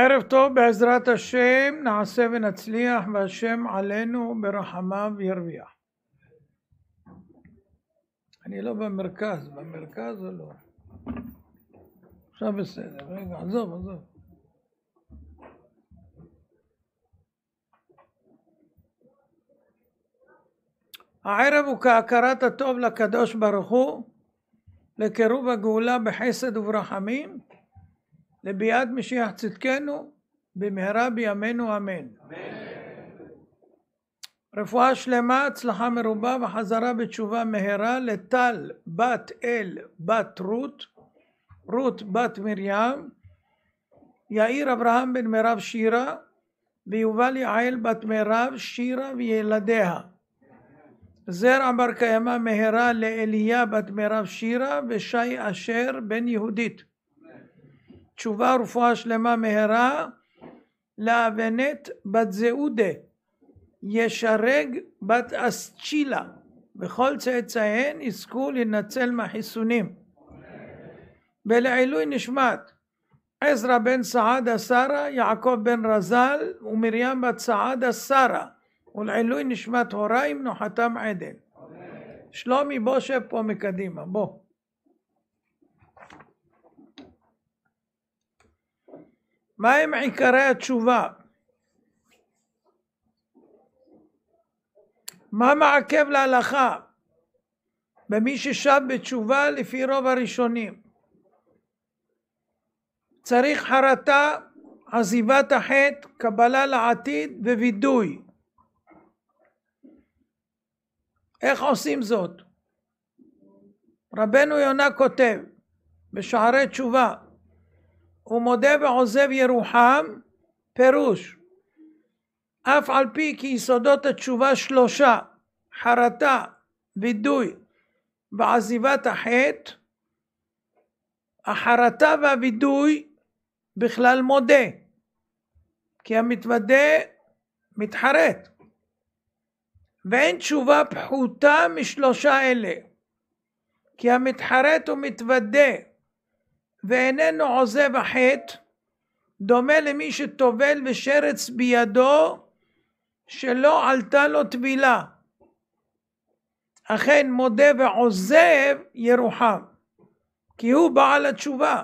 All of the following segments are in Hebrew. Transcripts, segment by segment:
ערב טוב, בעזרת השם נעשה ונצליח והשם עלינו ברחמיו ירוויח. אני לא במרכז, במרכז או לא? עכשיו בסדר, רגע, עזוב, עזוב. הערב הוא כהכרת הטוב לקדוש ברוך הוא, לקירוב הגאולה בחסד וברחמים, לביאת משיח צדקנו במהרה בימינו אמן. אמן. רפואה שלמה, הצלחה מרובה וחזרה בתשובה מהרה לטל בת אל בת רות, רות בת מרים, יאיר אברהם בן מירב שירה ויובל יעל בת מירב שירה וילדיה. זרע בר קיימא מהרה לאליה בת מירב שירה ושי אשר בן יהודית. תשובה רפואה שלמה מהרה לאבנת בת זהודה ישרג בת אסצ'ילה וכל צאצאיהן יזכו להינצל מהחיסונים ולעילוי נשמת עזרא בן סעדה שרה יעקב בן רזל ומרים בת סעדה שרה ולעילוי נשמת הוריים נוחתם עדן שלומי בוא שב פה מקדימה בוא מה הם עיקרי התשובה? מה מעכב להלכה במי ששב בתשובה לפי רוב הראשונים? צריך חרטה, עזיבת החטא, קבלה לעתיד ווידוי. איך עושים זאת? רבנו יונה כותב בשערי תשובה הוא מודה ועוזב ירוחם, פירוש אף על פי כי יסודות התשובה שלושה חרטה, וידוי ועזיבת החטא, החרטה והוידוי בכלל מודה, כי המתוודה מתחרט. ואין תשובה פחותה משלושה אלה, כי המתחרט ומתוודה ואיננו עוזב החטא, דומה למי שטובל ושרץ בידו שלא עלתה לו טבילה. אכן מודה ועוזב ירוחם, כי הוא בעל התשובה.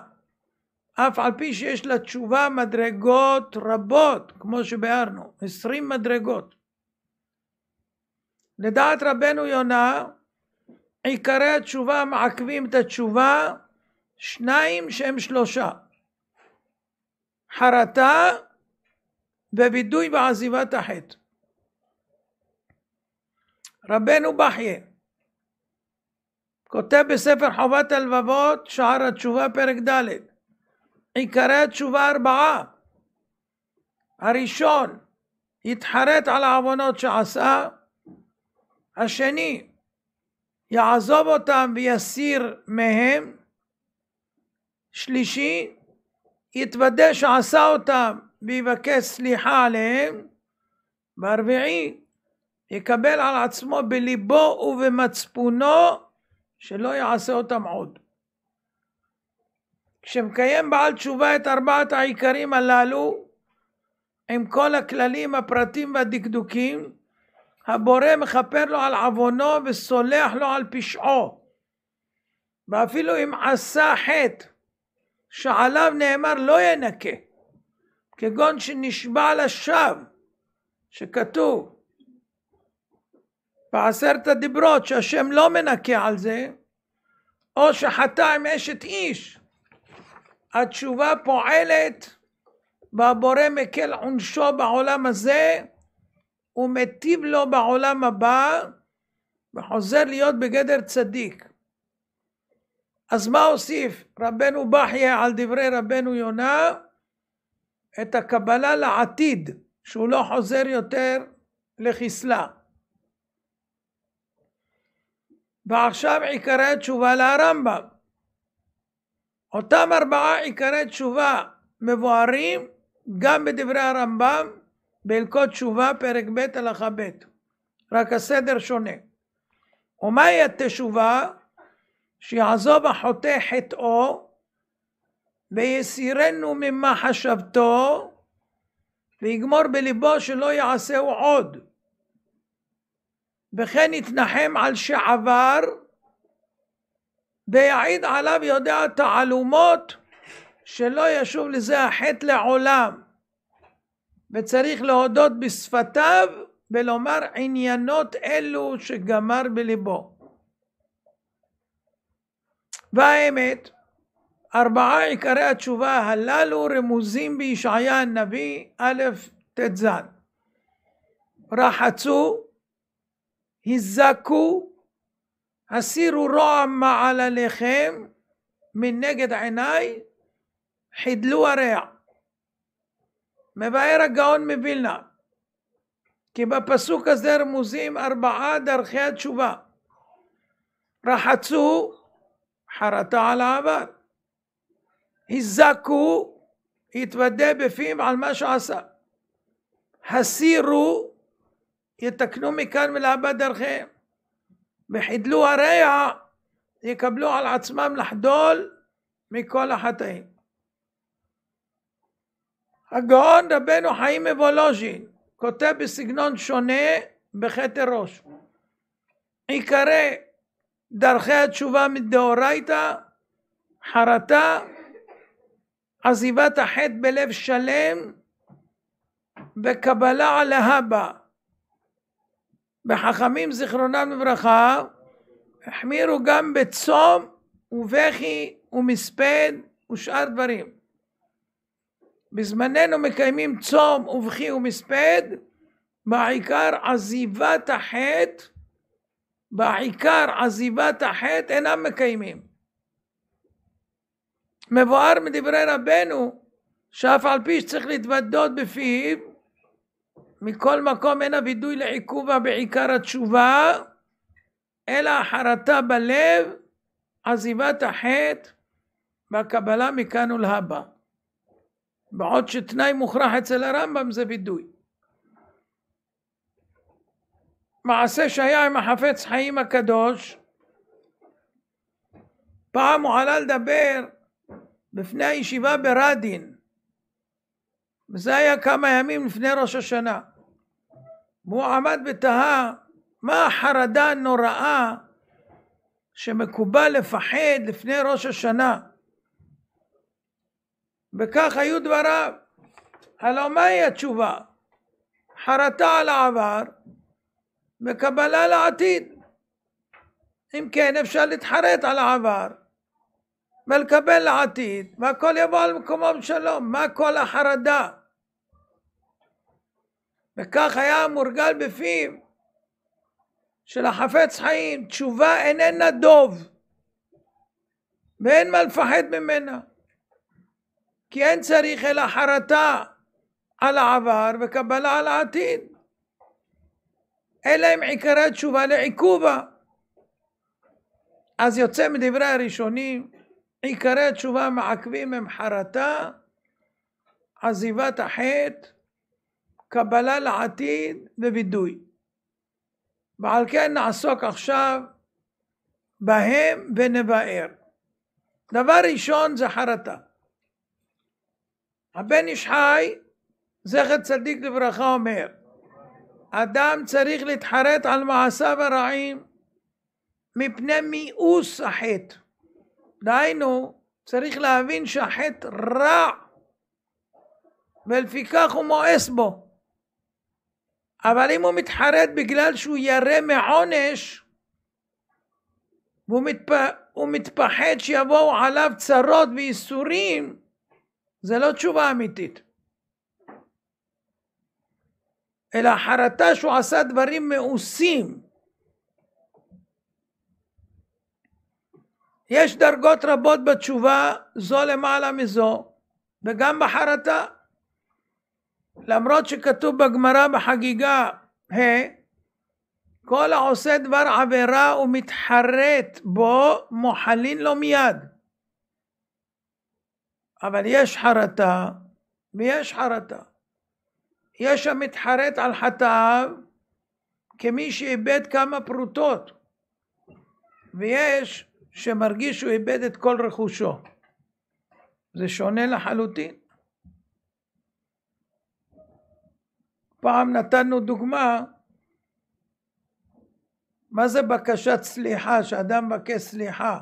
אף על פי שיש לתשובה מדרגות רבות, כמו שביארנו, עשרים מדרגות. לדעת רבנו יונה, עיקרי התשובה מעכבים את התשובה שניים שהם שלושה. חרטה ווידוי ועזיבת החטא. רבנו בחיה כותב בספר חובת הלבבות, שער התשובה, פרק ד', עיקרי התשובה ארבעה. הראשון, יתחרט על העוונות שעשה, השני, יעזוב אותם ויסיר מהם, שלישי, יתוודה שעשה אותם ויבקש סליחה עליהם. והרביעי, יקבל על עצמו בליבו ובמצפונו שלא יעשה אותם עוד. כשמקיים בעל תשובה את ארבעת העיקרים הללו, עם כל הכללים, הפרטים והדקדוקים, הבורא מכפר לו על עוונו וסולח לו על פשעו. ואפילו אם עשה חטא שעליו נאמר לא ינקה, כגון שנשבע לשווא, שכתוב בעשרת הדיברות שהשם לא מנקה על זה, או שחטא עם אשת איש. התשובה פועלת והבורא מקל עונשו בעולם הזה ומטיב לו בעולם הבא וחוזר להיות בגדר צדיק. אז מה הוסיף רבנו בחיה על דברי רבנו יונה? את הקבלה לעתיד, שהוא לא חוזר יותר לחיסלה. ועכשיו עיקרי התשובה לרמב"ם. אותם ארבעה עיקרי תשובה מבוארים גם בדברי הרמב"ם בהלכות תשובה פרק ב' הלכה ב', רק הסדר שונה. ומהי התשובה? שיעזוב החוטא חטאו ויסירנו ממה חשבתו ויגמור בליבו שלא יעשהו עוד וכן יתנחם על שעבר ויעיד עליו יודע תעלומות שלא ישוב לזה החטא לעולם וצריך להודות בשפתיו ולומר עניינות אלו שגמר בליבו והאמת, ארבעה עיקרי התשובה הללו רמוזים בישעיה הנביא א' ט"ז. רחצו, הזקו, הסירו רוע מעל עליכם מנגד עיניי, חידלו הרע. מבאר הגאון מווילנה, כי בפסוק הזה רמוזים ארבעה דרכי התשובה. רחצו, חרטה על העבר. היזקו, יתוודה בפיו על מה שעשה. הסירו, יתקנו מכאן ולהבא דרכיהם. וחידלו הרע, יקבלו על עצמם לחדול מכל החטאים. הגאון רבנו חיים מבולוז'ין כותב בסגנון שונה בכתר ראש. עיקרי דרכי התשובה מדאורייתא, חרטה, עזיבת החטא בלב שלם וקבלה על ההבא. בחכמים זיכרונם לברכה החמירו גם בצום ובכי ומספד ושאר דברים. בזמננו מקיימים צום ובכי ומספד, בעיקר עזיבת החטא בעיקר עזיבת החטא אינם מקיימים. מבואר מדברי רבנו שאף על פי שצריך להתוודות בפיו מכל מקום אין הווידוי לעיכובה בעיקר התשובה אלא החרטה בלב עזיבת החטא והקבלה מכאן ולהבא. בעוד שתנאי מוכרח אצל הרמב"ם זה וידוי. מעשה שהיה עם החפץ חיים הקדוש פעם הוא עלה לדבר בפני הישיבה ברדין וזה היה כמה ימים לפני ראש השנה והוא עמד ותהה מה החרדה הנוראה שמקובל לפחד לפני ראש השנה וכך היו דבריו הלא מהי התשובה? חרטה על העבר וקבלה לעתיד. אם כן, אפשר להתחרט על העבר ולקבל לעתיד, והכל יבוא על מקומו בשלום. מה כל החרדה? וכך היה מורגל בפיו של החפץ חיים, תשובה איננה דוב ואין מה לפחד ממנה כי אין צריך אלא חרטה על העבר וקבלה על העתיד אלא אם עיקרי התשובה לעיכובה. אז יוצא מדברי הראשונים, עיקרי התשובה המעכבים הם חרטה, עזיבת החטא, קבלה לעתיד ווידוי. ועל כן נעסוק עכשיו בהם ונבאר. דבר ראשון זה חרטה. הבן איש חי, זכר צדיק לברכה, אומר אדם צריך להתחרט על מעשיו הרעים מפני מיאוס החטא. דהיינו, צריך להבין שהחטא רע ולפיכך הוא מואס בו. אבל אם הוא מתחרט בגלל שהוא ירא מעונש והוא מתפ... מתפחד שיבואו עליו צרות וייסורים, זה לא תשובה אמיתית. אלא חרטה שהוא עשה דברים מאוסים. יש דרגות רבות בתשובה, זו למעלה מזו, וגם בחרטה. למרות שכתוב בגמרא בחגיגה ה' hey, כל העושה דבר עבירה ומתחרט בו מוחלין לו מיד. אבל יש חרטה ויש חרטה. יש המתחרט על חטאיו כמי שאיבד כמה פרוטות, ויש שמרגיש שהוא איבד את כל רכושו. זה שונה לחלוטין. פעם נתנו דוגמה מה זה בקשת סליחה, שאדם מבקש סליחה?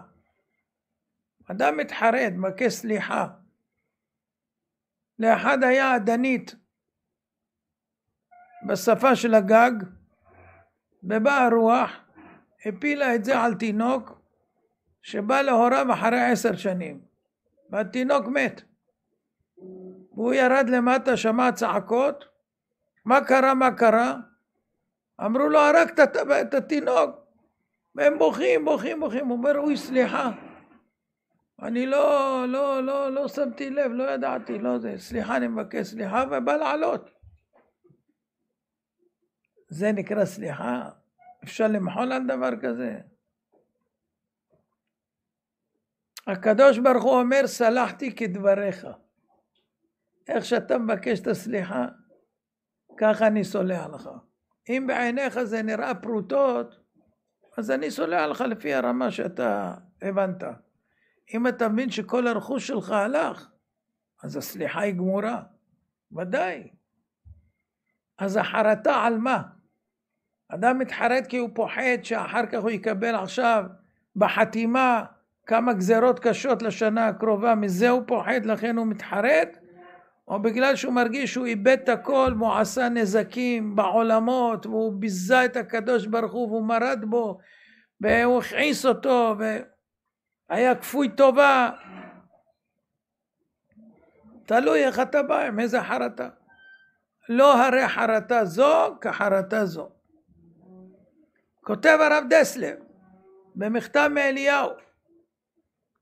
אדם מתחרט, מבקש סליחה. לאחד היה עדנית, בשפה של הגג, ובאה הרוח, הפילה את זה על תינוק שבא להוריו אחרי עשר שנים, והתינוק מת. והוא ירד למטה, שמע צעקות, מה קרה, מה קרה? אמרו לו, הרגת את התינוק. והם בוכים, בוכים, בוכים. הוא אומר, אוי, סליחה. אני לא, לא, לא, לא שמתי לב, לא ידעתי, לא זה, סליחה, אני מבקש סליחה, ובא לעלות. זה נקרא סליחה? אפשר למחול על דבר כזה? הקדוש ברוך הוא אומר, סלחתי כדבריך. איך שאתה מבקש את הסליחה, ככה אני סולח לך. אם בעיניך זה נראה פרוטות, אז אני סולח לך לפי הרמה שאתה הבנת. אם אתה מבין שכל הרכוש שלך הלך, אז הסליחה היא גמורה. ודאי. אז החרטה על מה? אדם מתחרט כי הוא פוחד שאחר כך הוא יקבל עכשיו בחתימה כמה גזרות קשות לשנה הקרובה, מזה הוא פוחד, לכן הוא מתחרט? או בגלל שהוא מרגיש שהוא איבד את הכל והוא עשה נזקים בעולמות והוא ביזה את הקדוש ברוך הוא והוא מרד בו והוא הכעיס אותו והיה כפוי טובה תלוי איך אתה בא עם איזה חרטה לא הרי חרטה זו כחרטה זו כותב הרב דסלר במכתב מאליהו,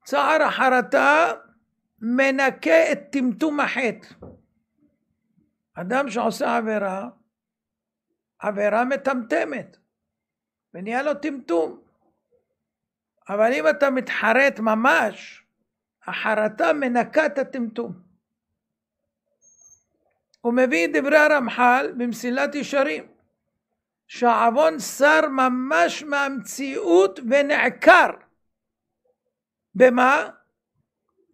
צער החרטה מנקה את טמטום החטא. אדם שעושה עבירה, עבירה מטמטמת, ונהיה לו טמטום. אבל אם אתה מתחרט ממש, החרטה מנקה את הטמטום. הוא מביא את דברי הרמח"ל במסילת ישרים. שהעוון סר ממש מהמציאות ונעקר. במה?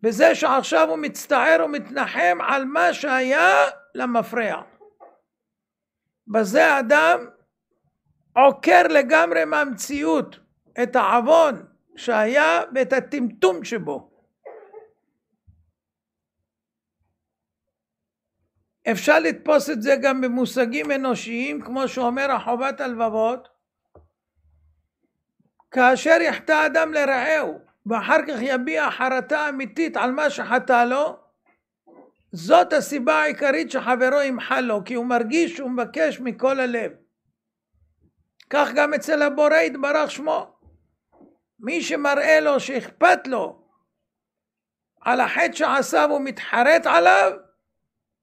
בזה שעכשיו הוא מצטער ומתנחם על מה שהיה למפרע. בזה אדם עוקר לגמרי מהמציאות את העוון שהיה ואת הטמטום שבו. אפשר לתפוס את זה גם במושגים אנושיים, כמו שאומר החובת הלבבות, כאשר יחטא אדם לרעהו, ואחר כך יביע חרטה אמיתית על מה שחטא לו, זאת הסיבה העיקרית שחברו ימחל לו, כי הוא מרגיש שהוא מבקש מכל הלב. כך גם אצל הבורא יתברך שמו. מי שמראה לו שאכפת לו על החטא שעשה והוא מתחרט עליו,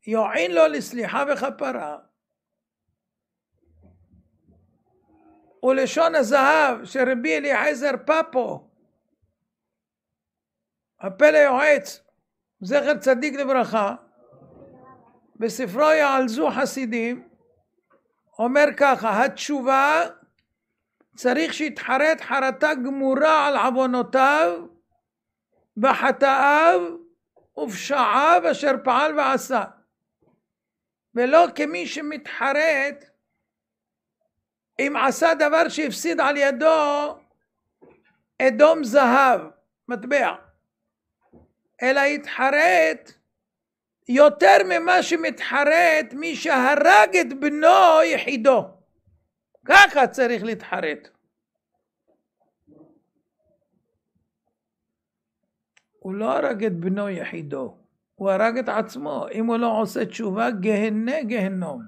יועין לו לסליחה וכפרה. ולשון הזהב של רבי אליעזר פפו, הפלא יועץ, זכר צדיק לברכה, בספרו יעלזו חסידים, אומר ככה, התשובה צריך שיתחרט חרטה גמורה על עוונותיו וחטאיו ופשעיו אשר פעל ועשה. ולא כמי שמתחרט אם עשה דבר שהפסיד על ידו אדום זהב, מטבע, אלא התחרט יותר ממה שמתחרט מי שהרג את בנו יחידו. ככה צריך להתחרט. הוא לא הרג את בנו יחידו. הוא הרג את עצמו. אם הוא לא עושה תשובה, גהנה גהנום.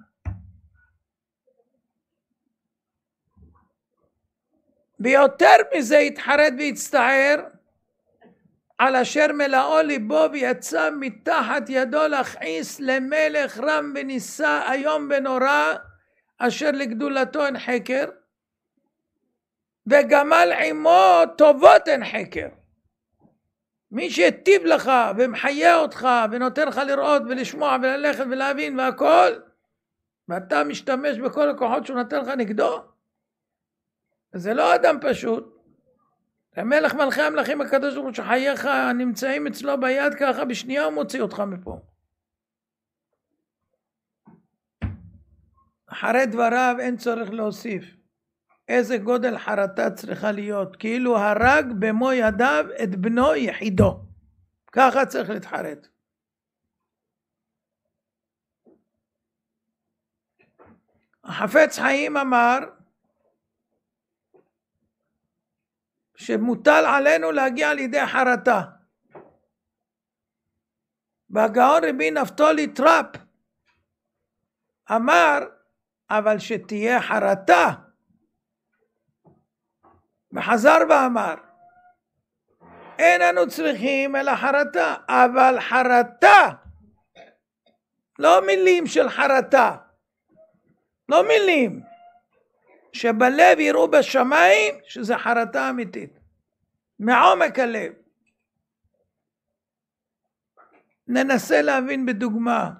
ויותר מזה התחרט והצטער על אשר מלאו ליבו ויצא מתחת ידו להכעיס למלך רם ונישא איום ונורא אשר לגדולתו אין חקר וגמל עמו טובות אין חקר מי שהטיב לך ומחיה אותך ונותן לך לראות ולשמוע וללכת ולהבין והכל ואתה משתמש בכל הכוחות שהוא נותן לך נגדו זה לא אדם פשוט המלך מלכי המלכים הקדוש ברוך הוא שחייך נמצאים אצלו ביד ככה בשנייה הוא מוציא אותך מפה אחרי דבריו אין צורך להוסיף איזה גודל חרטה צריכה להיות, כאילו הרג במו ידיו את בנו יחידו. ככה צריך להתחרט. החפץ חיים אמר שמוטל עלינו להגיע לידי חרטה. והגאון רבי נפתולי טראפ אמר אבל שתהיה חרטה וחזר ואמר, אין אנו צריכים אלא חרטה, אבל חרטה, לא מילים של חרטה, לא מילים, שבלב יראו בשמיים שזה חרטה אמיתית, מעומק הלב. ננסה להבין בדוגמה.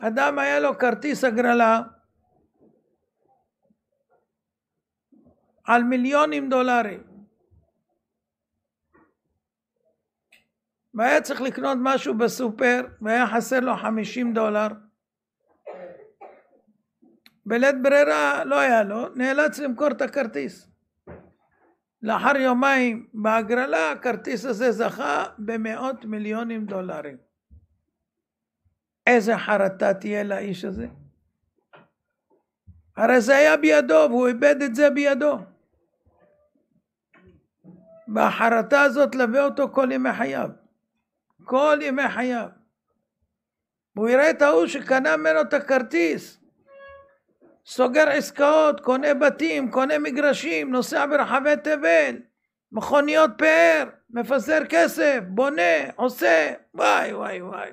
אדם היה לו כרטיס הגרלה על מיליונים דולרים. והיה צריך לקנות משהו בסופר והיה חסר לו חמישים דולר. בלית ברירה לא היה לו, נאלץ למכור את הכרטיס. לאחר יומיים בהגרלה הכרטיס הזה זכה במאות מיליונים דולרים. איזה חרטה תהיה לאיש הזה? הרי זה היה בידו והוא איבד את זה בידו. והחרטה הזאת תלווה אותו כל ימי חייו. כל ימי חייו. הוא יראה את ההוא שקנה ממנו את הכרטיס, סוגר עסקאות, קונה בתים, קונה מגרשים, נוסע ברחבי תבל, מכוניות פאר, מפזר כסף, בונה, עושה, וואי וואי וואי.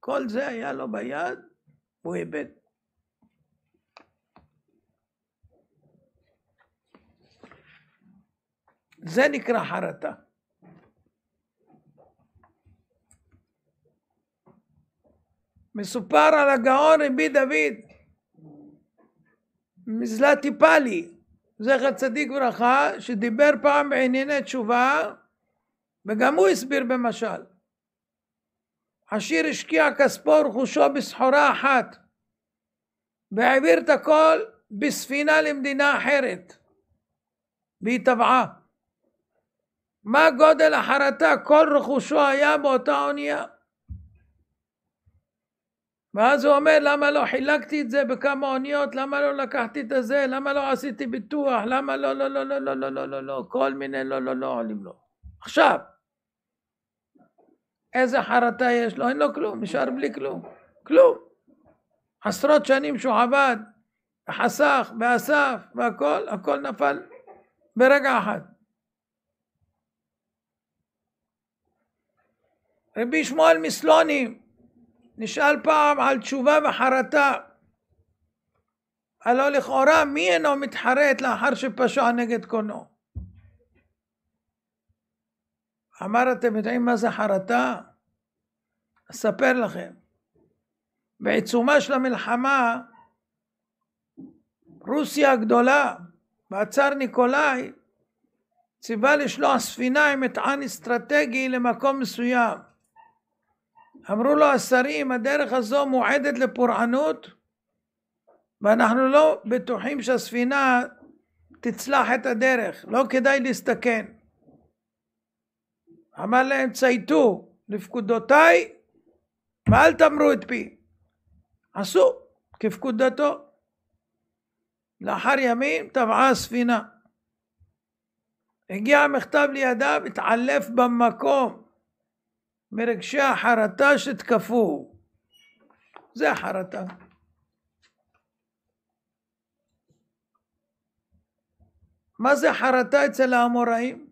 כל זה היה לו ביד, הוא איבד. זה נקרא חרטה. מסופר על הגאון רבי דוד מזלתי פאלי, זכר צדיק ברכה, שדיבר פעם בענייני תשובה, וגם הוא הסביר במשל. עשיר השקיע כספו ורכושו בסחורה אחת, והעביר את הכל בספינה למדינה אחרת, והיא טבעה. מה גודל החרטה? כל רכושו היה באותה אונייה. ואז הוא אומר למה לא חילקתי את זה בכמה אוניות, למה לא לקחתי את הזה, למה לא עשיתי ביטוח, למה לא לא לא לא לא לא לא לא לא, כל מיני לא לא לא עולים לו. עכשיו, איזה חרטה יש לו? אין לו כלום, נשאר בלי כלום, כלום. עשרות שנים שהוא עבד, חסך ואסף והכול, הכל נפל ברגע אחד. רבי שמואל מסלוני נשאל פעם על תשובה וחרטה. הלא לכאורה מי אינו מתחרט לאחר שפשע נגד קונו? אמר אתם יודעים מה זה חרטה? אספר לכם. בעיצומה של המלחמה רוסיה הגדולה והצאר ניקולאי ציווה לשלוח ספינה עם מטען אסטרטגי למקום מסוים. אמרו לו השרים, הדרך הזו מועדת לפורענות, ואנחנו לא בטוחים שהספינה תצלח את הדרך, לא כדאי להסתכן. אמר להם, צייתו לפקודותיי ואל תמרו את פי. עשו כפקודתו. לאחר ימים טבעה הספינה. הגיע המכתב לידיו, התעלף במקום. מרגשי החרטה שתקפו. זה החרטה. מה זה חרטה אצל האמוראים?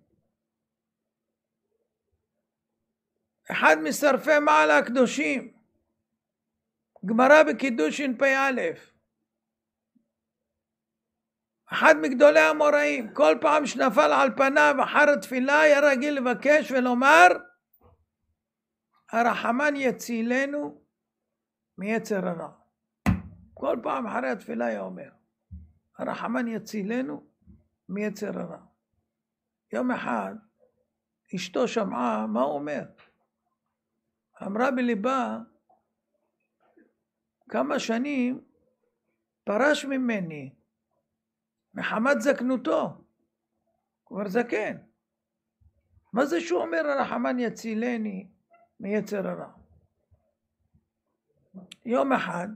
אחד משרפי מעלה הקדושים, גמרא בקידוש פ"א, אחד מגדולי האמוראים, כל פעם שנפל על פניו אחר התפילה היה רגיל לבקש ולומר הרחמן יצילנו מיצר הרע. כל פעם אחרי התפילה היה אומר, הרחמן יצילנו מיצר הרע. יום אחד אשתו שמעה מה הוא אומר. אמרה בליבה, כמה שנים פרש ממני מחמת זקנותו, כבר זקן. מה זה שהוא אומר הרחמן יצילני מיצר הרע. יום אחד,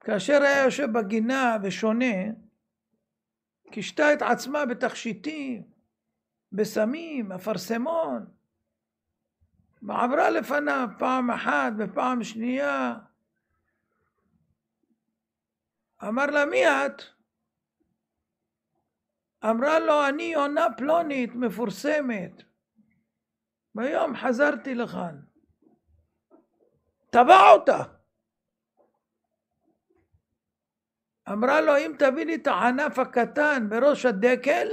כאשר היה יושב בגינה ושונה, קישתה את עצמה בתכשיטים, בסמים, אפרסמון, ועברה לפניו פעם אחת ופעם שנייה. אמר לה, מי את? אמרה לו, אני יונה פלונית מפורסמת. ביום חזרתי לכאן. טבע אותה. אמרה לו, אם תביא לי את הענף הקטן בראש הדקל,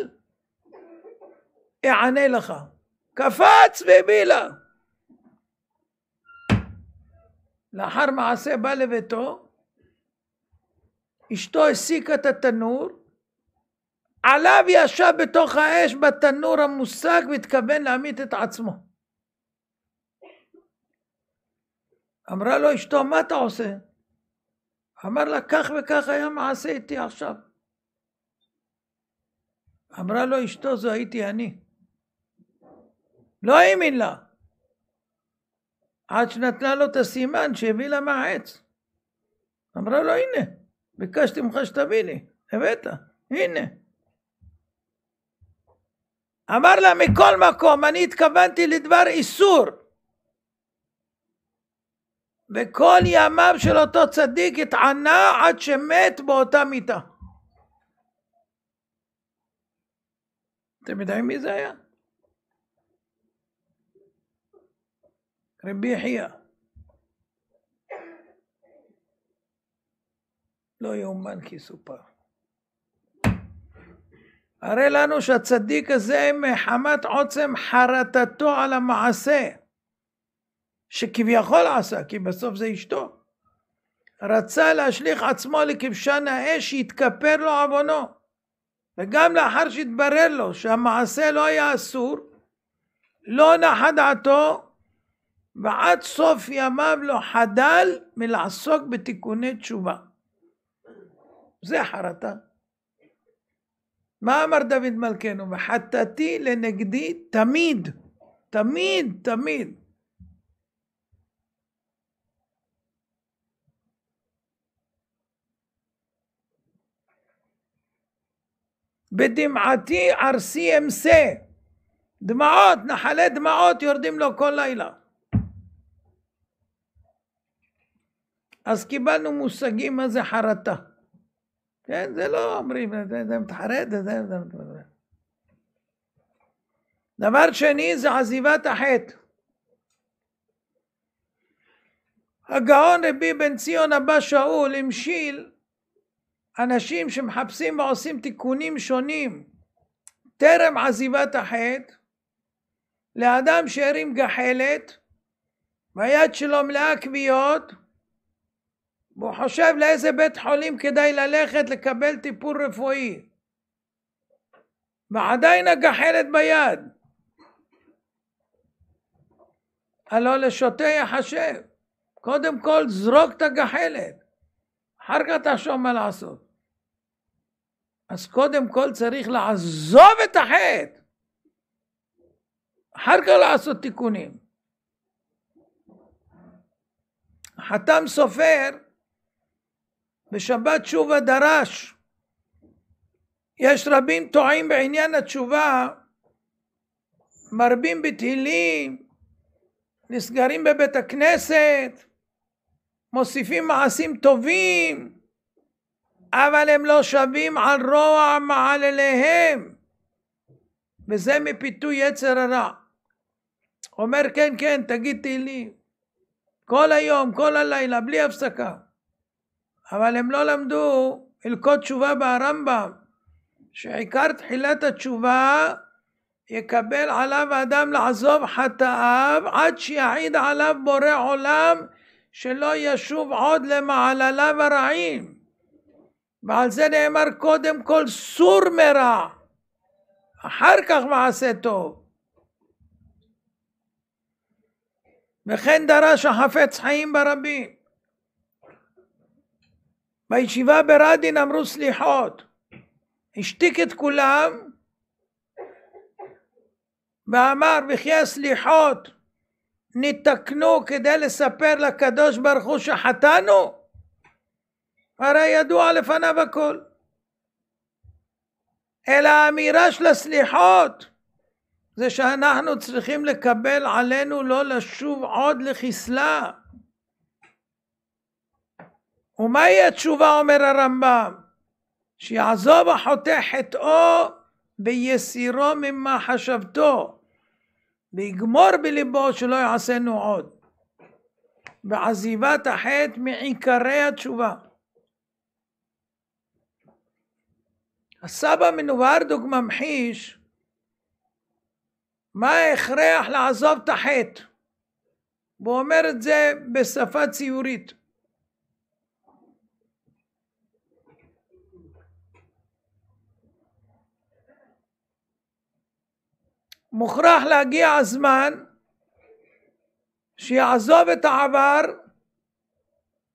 אענה לך. קפץ והביא לה. לאחר מעשה בא לביתו, אשתו הסיקה את התנור, עליו ישב בתוך האש בתנור המושג והתכוון להמית את עצמו. אמרה לו אשתו, מה אתה עושה? אמר לה, כך וכך היה מעשה איתי עכשיו. אמרה לו אשתו, זו הייתי אני. לא האמין לה. עד שנתנה לו את הסימן שהביא לה מהעץ. אמרה לו, הנה, ביקשתי ממך שתביא לי, הבאת, הנה. אמר לה, מכל מקום, אני התכוונתי לדבר איסור. וכל ימיו של אותו צדיק התענה עד שמת באותה מיטה. אתם יודעים מי זה היה? רבי יחיא. לא יאומן כי סופר. הרי לנו שהצדיק הזה מחמת עוצם חרטתו על המעשה. שכביכול עשה, כי בסוף זה אשתו. רצה להשליך עצמו לכבשן האש, שהתכפר לו עוונו. וגם לאחר שהתברר לו שהמעשה לא היה אסור, לא נחה דעתו, ועד סוף ימיו לא חדל מלעסוק בתיקוני תשובה. זה חרטה. מה אמר דוד מלכנו? וחטאתי לנגדי תמיד, תמיד, תמיד. בדמעתי ערסי אמסה. דמעות, נחלי דמעות יורדים לו כל לילה. אז קיבלנו מושגים מה זה חרטה. כן, זה לא אומרים, זה, זה מתחרט, זה, זה, זה מתחרט. דבר שני זה עזיבת החטא. הגאון רבי בן ציון אבא שאול המשיל אנשים שמחפשים ועושים תיקונים שונים טרם עזיבת החטא, לאדם שהרים גחלת והיד שלו מלאה כוויות והוא חושב לאיזה בית חולים כדאי ללכת לקבל טיפול רפואי ועדיין הגחלת ביד. הלא לשוטה יחשב. קודם כל זרוק את הגחלת, אחר כך תחשוב מה לעשות. אז קודם כל צריך לעזוב את החטא. אחר כך לעשות תיקונים. חתם סופר בשבת תשובה דרש. יש רבים טועים בעניין התשובה, מרבים בתהילים, נסגרים בבית הכנסת, מוסיפים מעשים טובים, אבל הם לא שווים על רוע מעלליהם. וזה מפיתוי יצר הרע. אומר כן כן תגיד תהילים. כל היום, כל הלילה, בלי הפסקה. אבל הם לא למדו הלקוט תשובה ברמב"ם, שעיקר תחילת התשובה יקבל עליו אדם לעזוב חטאיו עד שיעיד עליו בורא עולם שלא ישוב עוד למעלליו הרעים. ועל זה נאמר קודם כל סור מרע, אחר כך מעשה טוב. וכן דרש החפץ חיים ברבים. בישיבה ברדין אמרו סליחות. השתיק את כולם ואמר וכי הסליחות ניתקנו כדי לספר לקדוש ברוך הוא שחטאנו? הרי ידוע לפניו הכל. אלא האמירה של הסליחות זה שאנחנו צריכים לקבל עלינו לא לשוב עוד לחיסלה. ומהי התשובה אומר הרמב"ם? שיעזוב החוטא חטאו ויסירו ממה חשבתו ויגמור בלבו שלא יעשינו עוד. ועזיבת החטא מעיקרי התשובה. הסבא מנוברדוג ממחיש מה ההכרח לעזוב את החטא, והוא אומר את זה בשפה ציורית. מוכרח להגיע הזמן שיעזוב את העבר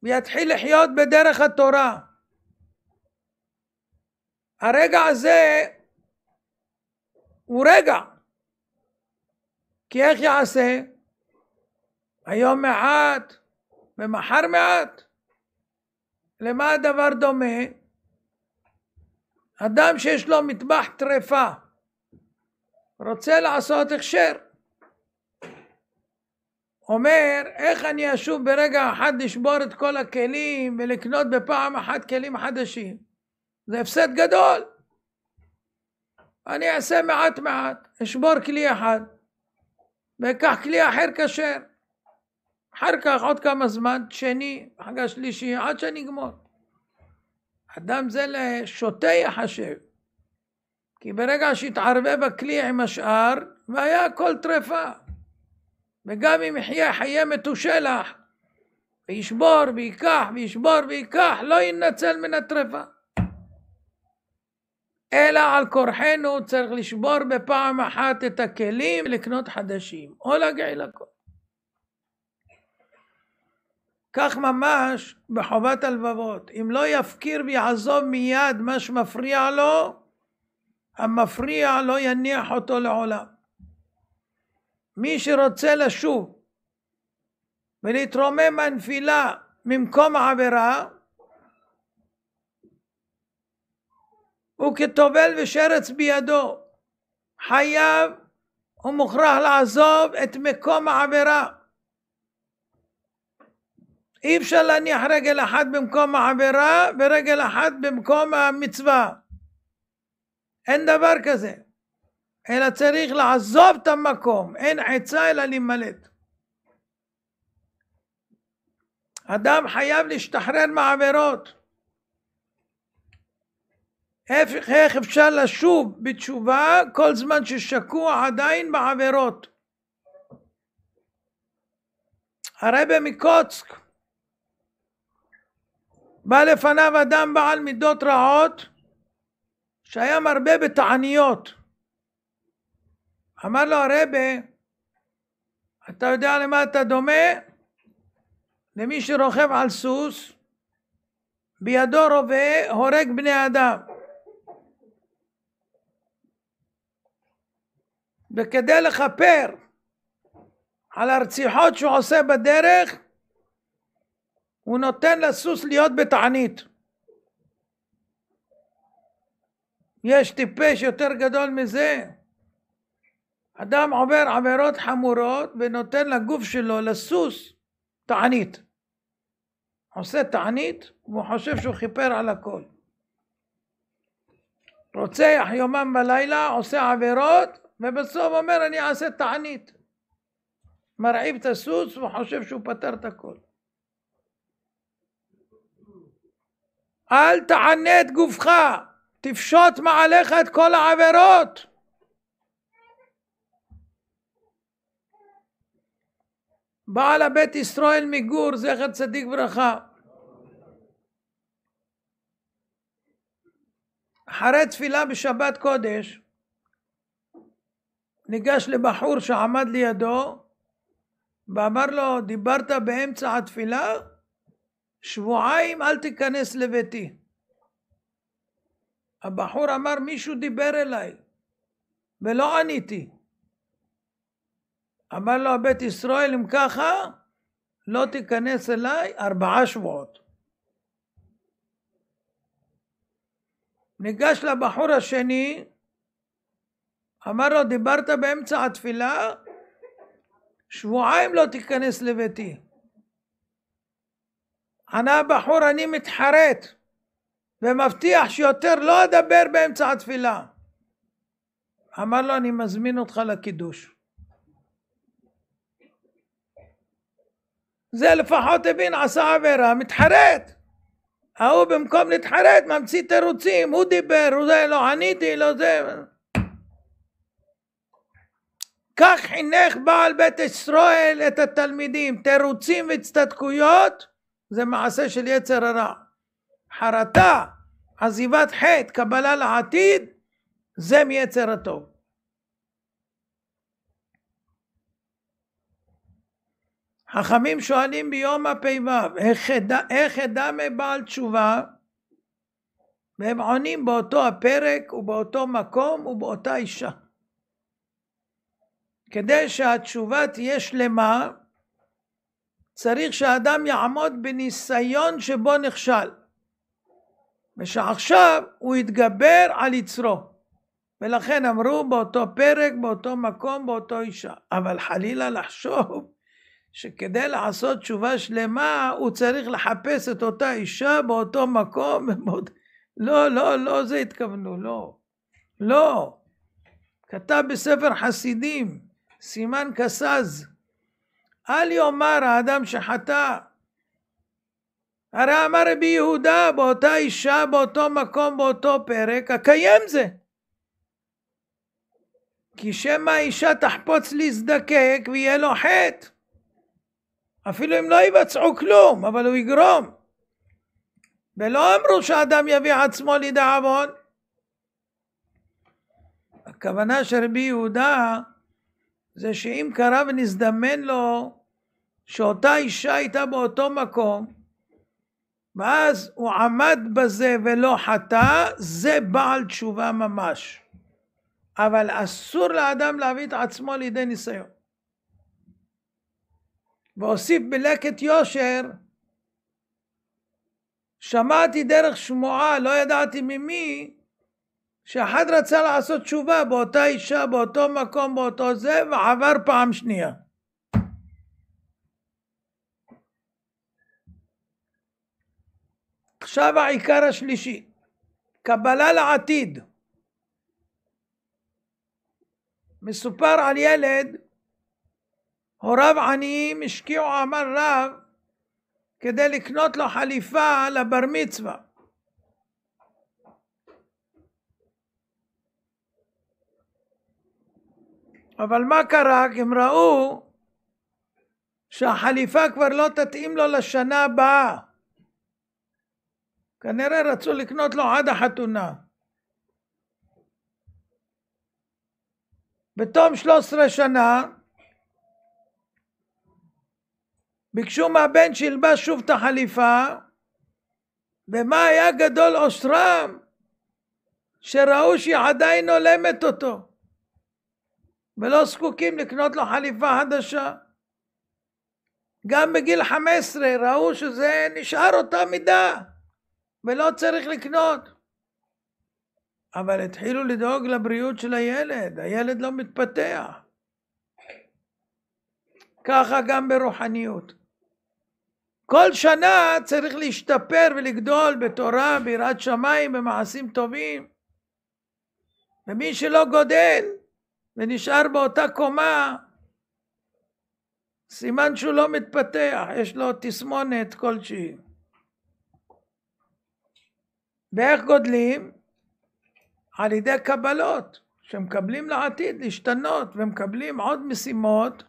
ויתחיל לחיות בדרך התורה. הרגע הזה הוא רגע. כי איך יעשה? היום מעט ומחר מעט. למה הדבר דומה? אדם שיש לו מטבח טרפה רוצה לעשות הכשר. אומר, איך אני אשוב ברגע אחד לשבור את כל הכלים ולקנות בפעם אחת כלים חדשים? זה הפסד גדול. אני אעשה מעט מעט, אשבור כלי אחד, ואקח כלי אחר כשר. אחר כך עוד כמה זמן, שני, חגה שלישי, עד שאני אגמור. אדם זה לשוטה יחשב. כי ברגע שהתערבב הכלי עם השאר, והיה הכל טרפה. וגם אם יחיה חיי מתושלח, וישבור ויקח וישבור ויקח, לא ינצל מן הטרפה. אלא על כורחנו צריך לשבור בפעם אחת את הכלים לקנות חדשים, או להגיע לכל. כך ממש בחובת הלבבות, אם לא יפקיר ויעזוב מיד מה שמפריע לו, המפריע לא יניח אותו לעולם. מי שרוצה לשוב ולהתרומם מהנפילה ממקום העבירה, וכטובל ושרץ בידו. חייב ומוכרח לעזוב את מקום העבירה. אי אפשר להניח רגל אחת במקום העבירה ורגל אחת במקום המצווה. אין דבר כזה. אלא צריך לעזוב את המקום, אין עצה אלא להימלט. אדם חייב להשתחרר מעבירות. איך, איך אפשר לשוב בתשובה כל זמן ששקוע עדיין בעבירות. הרבה מקוצק בא לפניו אדם בעל מידות רעות שהיה מרבה בתעניות. אמר לו הרבה, אתה יודע למה אתה דומה? למי שרוכב על סוס, בידו רובה, הורג בני אדם. וכדי לכפר על הרציחות שהוא עושה בדרך, הוא נותן לסוס להיות בתענית. יש טיפש יותר גדול מזה? אדם עובר עבירות חמורות ונותן לגוף שלו, לסוס, תענית. עושה תענית והוא חושב שהוא כיפר על הכל. רוצח יומם ולילה, עושה עבירות, ובסוף אומר אני אעשה תענית. מרעיב את הסוס וחושב שהוא פתר את הכל. אל תענה את גופך, תפשוט מעליך את כל העבירות. בעל הבית ישראל מגור, זכר צדיק ברכה. אחרי תפילה בשבת קודש, ניגש לבחור שעמד לידו ואמר לו, דיברת באמצע התפילה? שבועיים אל תיכנס לביתי. הבחור אמר, מישהו דיבר אליי ולא עניתי. אמר לו הבית ישראל, אם ככה, לא תיכנס אליי ארבעה שבועות. ניגש לבחור השני, אמר לו, דיברת באמצע התפילה, שבועיים לא תיכנס לביתי. ענה הבחור, אני מתחרט ומבטיח שיותר לא אדבר באמצע התפילה. אמר לו, אני מזמין אותך לקידוש. זה לפחות הבין עשה עבירה, מתחרט. ההוא במקום להתחרט ממציא תירוצים, הוא דיבר, הוא זה, לא עניתי, לא זה. כך חינך בעל בית ישראל את התלמידים, תירוצים והצטדקויות זה מעשה של יצר הרע. חרטה, עזיבת חטא, קבלה לעתיד, זה מיצר הטוב. חכמים שואלים ביום הפ"ו, איך אדע מבעל תשובה? והם עונים באותו הפרק ובאותו מקום ובאותה אישה. כדי שהתשובה תהיה שלמה, צריך שהאדם יעמוד בניסיון שבו נכשל, ושעכשיו הוא יתגבר על יצרו. ולכן אמרו באותו פרק, באותו מקום, באותו אישה. אבל חלילה לחשוב שכדי לעשות תשובה שלמה הוא צריך לחפש את אותה אישה באותו מקום. לא, לא, לא זה התכוונו, לא. לא. כתב בספר חסידים, סימן כסז. אל יאמר האדם שחטא. הרי אמר רבי יהודה באותה אישה, באותו מקום, באותו פרק, אקיים זה. כי שמא האישה תחפוץ להזדקק ויהיה לו חטא. אפילו אם לא יבצעו כלום, אבל הוא יגרום. ולא אמרו שאדם יביא עצמו לידי עוון. הכוונה של רבי יהודה זה שאם קרה ונזדמן לו שאותה אישה הייתה באותו מקום, ואז הוא עמד בזה ולא חטא, זה בעל תשובה ממש. אבל אסור לאדם להביא את עצמו לידי ניסיון. והוסיף בלקט יושר, שמעתי דרך שמועה, לא ידעתי ממי, שאחד רצה לעשות תשובה באותה אישה, באותו מקום, באותו זה, ועבר פעם שנייה. עכשיו העיקר השלישי, קבלה לעתיד. מסופר על ילד, הוריו עניים השקיעו עמל רב כדי לקנות לו חליפה לבר מצווה. אבל מה קרה? הם ראו שהחליפה כבר לא תתאים לו לשנה הבאה. כנראה רצו לקנות לו עד החתונה. בתום 13 שנה ביקשו מהבן שילבש שוב את החליפה ומה היה גדול אוסרם שראו שהיא עדיין הולמת אותו. ולא זקוקים לקנות לו חליפה חדשה. גם בגיל 15 ראו שזה נשאר אותה מידה ולא צריך לקנות. אבל התחילו לדאוג לבריאות של הילד, הילד לא מתפתח. ככה גם ברוחניות. כל שנה צריך להשתפר ולגדול בתורה, ביראת שמיים, במעשים טובים. ומי שלא גודל, ונשאר באותה קומה, סימן שהוא לא מתפתח, יש לו תסמונת כלשהי. ואיך גודלים? על ידי קבלות, שמקבלים לעתיד להשתנות, ומקבלים עוד משימות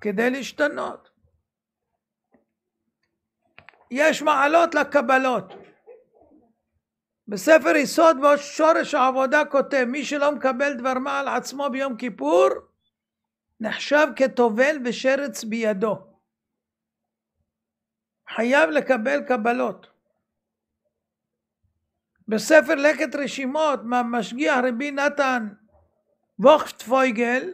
כדי להשתנות. יש מעלות לקבלות. בספר יסוד בו שורש העבודה כותב מי שלא מקבל דבר מה על עצמו ביום כיפור נחשב כטובל ושרץ בידו. חייב לקבל קבלות. בספר לקט רשימות משגיח רבי נתן ווכשטפויגל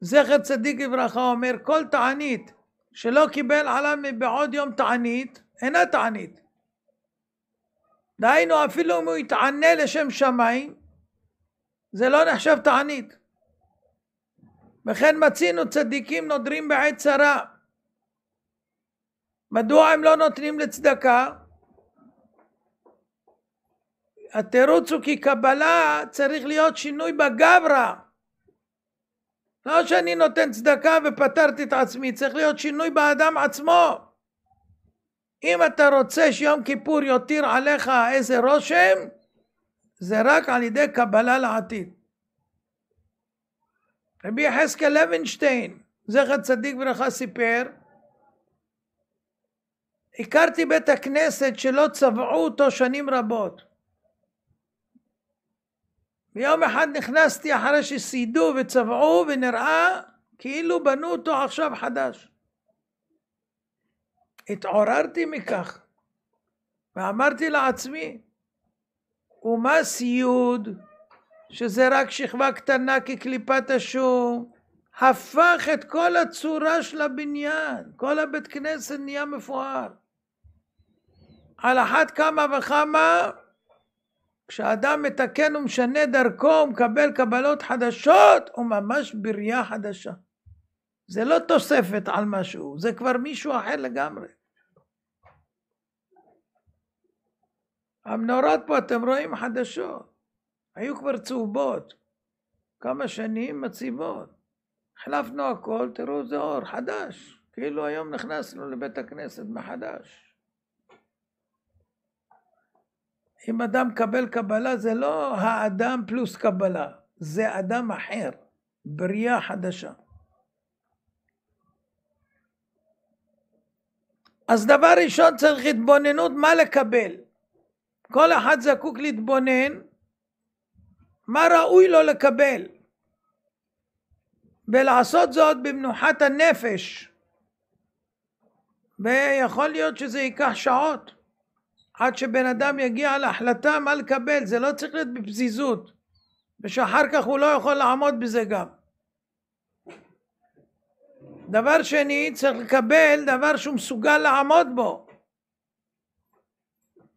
זכר צדיק לברכה אומר כל תענית שלא קיבל עליו מבעוד יום תענית אינה תענית דהיינו אפילו אם הוא יתענה לשם שמיים זה לא נחשב תענית וכן מצינו צדיקים נודרים בעת צרה מדוע הם לא נותנים לצדקה? התירוץ הוא כי קבלה צריך להיות שינוי בגברא לא שאני נותן צדקה ופטרתי את עצמי צריך להיות שינוי באדם עצמו אם אתה רוצה שיום כיפור יותיר עליך איזה רושם, זה רק על ידי קבלה לעתיד. רבי יחזקאל לוינשטיין, זכר צדיק ברכה, סיפר הכרתי בית הכנסת שלא צבעו אותו שנים רבות. ויום אחד נכנסתי אחרי שסיידו וצבעו ונראה כאילו בנו אותו עכשיו חדש. התעוררתי מכך ואמרתי לעצמי, ומה סיוד שזה רק שכבה קטנה כקליפת השום, הפך את כל הצורה של הבניין, כל הבית כנסת נהיה מפואר. על אחת כמה וכמה כשאדם מתקן ומשנה דרכו ומקבל קבלות חדשות הוא ממש בריאה חדשה. זה לא תוספת על משהו, זה כבר מישהו אחר לגמרי. המנורות פה, אתם רואים חדשות. היו כבר צהובות. כמה שנים מציבות. החלפנו הכל, תראו זה אור חדש. כאילו היום נכנסנו לבית הכנסת מחדש. אם אדם קבל קבלה זה לא האדם פלוס קבלה, זה אדם אחר, בריאה חדשה. אז דבר ראשון צריך התבוננות מה לקבל. כל אחד זקוק להתבונן מה ראוי לו לקבל ולעשות זאת במנוחת הנפש ויכול להיות שזה ייקח שעות עד שבן אדם יגיע להחלטה מה לקבל זה לא צריך להיות בפזיזות ושאחר כך הוא לא יכול לעמוד בזה גם דבר שני צריך לקבל דבר שהוא מסוגל לעמוד בו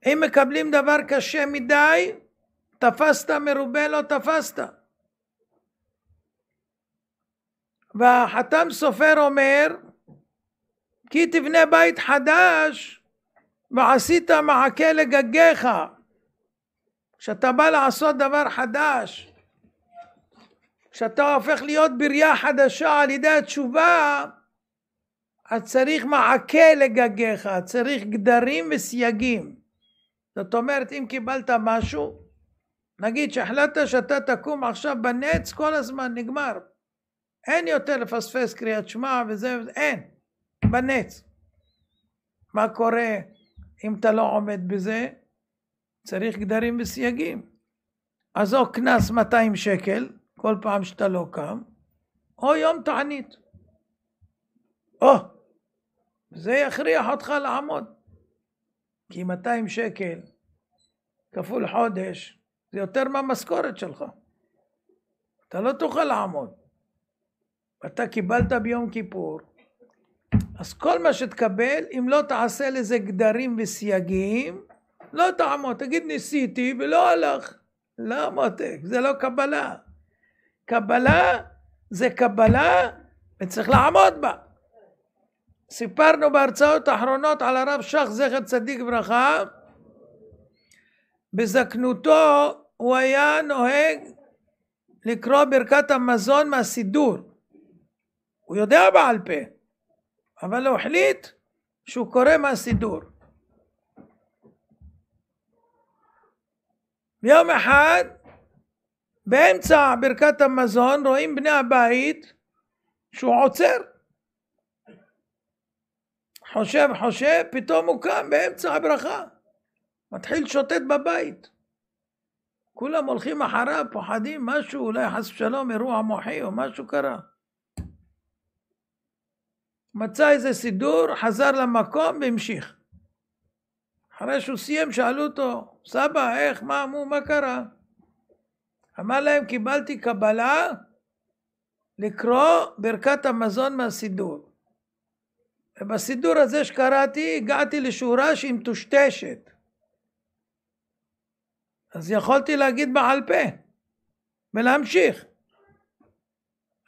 אם מקבלים דבר קשה מדי, תפסת מרובה לא תפסת. והחתם סופר אומר, כי תבנה בית חדש ועשית מעקה לגגיך. כשאתה בא לעשות דבר חדש, כשאתה הופך להיות ברייה חדשה על ידי התשובה, אז צריך מעקה לגגיך, צריך גדרים וסייגים. זאת אומרת, אם קיבלת משהו, נגיד שהחלטת שאתה תקום עכשיו בנץ, כל הזמן נגמר. אין יותר לפספס קריאת שמע וזה, אין, בנץ. מה קורה אם אתה לא עומד בזה? צריך גדרים וסייגים. אז או קנס 200 שקל כל פעם שאתה לא קם, או יום תענית. או, זה יכריח אותך לעמוד. כי 200 שקל כפול חודש זה יותר מהמשכורת שלך. אתה לא תוכל לעמוד. אתה קיבלת ביום כיפור, אז כל מה שתקבל, אם לא תעשה לזה גדרים וסייגים, לא תעמוד. תגיד ניסיתי ולא הלך. לא מותק, זה לא קבלה. קבלה זה קבלה וצריך לעמוד בה. סיפרנו בהרצאות האחרונות על הרב שך זכר צדיק ברכה. בזקנותו הוא היה נוהג לקרוא ברכת המזון מהסידור. הוא יודע בעל פה, אבל הוא החליט שהוא קורא מהסידור. יום אחד, באמצע ברכת המזון, רואים בני הבית שהוא עוצר. חושב, חושב, פתאום הוא קם באמצע הברכה. מתחיל שוטט בבית. כולם הולכים אחריו, פוחדים, משהו, אולי חס ושלום, אירוע מוחי או משהו קרה. מצא איזה סידור, חזר למקום והמשיך. אחרי שהוא סיים, שאלו אותו, סבא, איך, מה, מו, מה קרה? אמר להם, קיבלתי קבלה לקרוא ברכת המזון מהסידור. ובסידור הזה שקראתי הגעתי לשורה שהיא מטושטשת. אז יכולתי להגיד בעל פה ולהמשיך.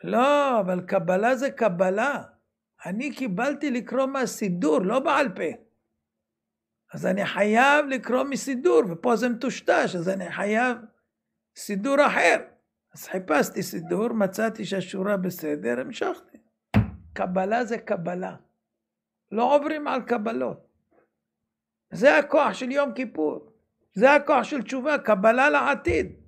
לא, אבל קבלה זה קבלה. אני קיבלתי לקרוא מהסידור, לא בעל פה. אז אני חייב לקרוא מסידור, ופה זה מטושטש, אז אני חייב סידור אחר. אז חיפשתי סידור, מצאתי שהשורה בסדר, המשכתי. קבלה זה קבלה. לא עוברים על קבלות. זה הכוח של יום כיפור, זה הכוח של תשובה, קבלה לעתיד.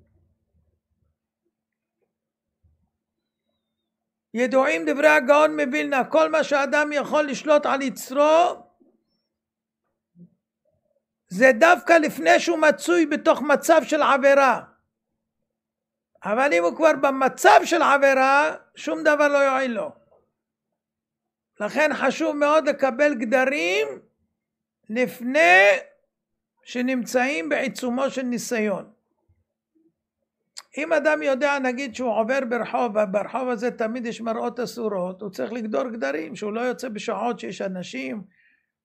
ידועים דברי הגאון מווילנה, כל מה שאדם יכול לשלוט על יצרו זה דווקא לפני שהוא מצוי בתוך מצב של עבירה. אבל אם הוא כבר במצב של עבירה, שום דבר לא יועיל לו. לכן חשוב מאוד לקבל גדרים לפני שנמצאים בעיצומו של ניסיון. אם אדם יודע נגיד שהוא עובר ברחוב, ברחוב הזה תמיד יש מראות אסורות, הוא צריך לגדור גדרים, שהוא לא יוצא בשעות שיש אנשים,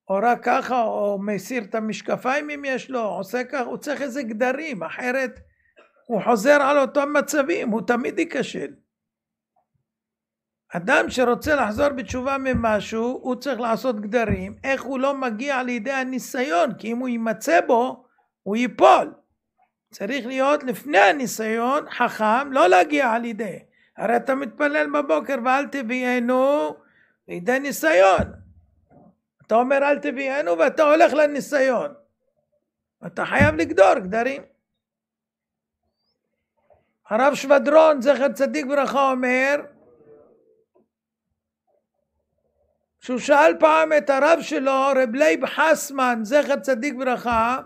או רק ככה, או מסיר את המשקפיים אם יש לו, עושה כך, הוא צריך איזה גדרים, אחרת הוא חוזר על אותם מצבים, הוא תמיד ייכשל. אדם שרוצה לחזור בתשובה ממשהו, הוא צריך לעשות גדרים. איך הוא לא מגיע לידי הניסיון? כי אם הוא יימצא בו, הוא ייפול. צריך להיות לפני הניסיון חכם, לא להגיע על ידי. הרי אתה מתפלל בבוקר ואל תביאנו לידי ניסיון. אתה אומר אל תביאנו ואתה הולך לניסיון. אתה חייב לגדור גדרים. הרב שבדרון זכר צדיק ברכה אומר שהוא שאל פעם את הרב שלו, רב לייב חסמן, זכר צדיק ברכה,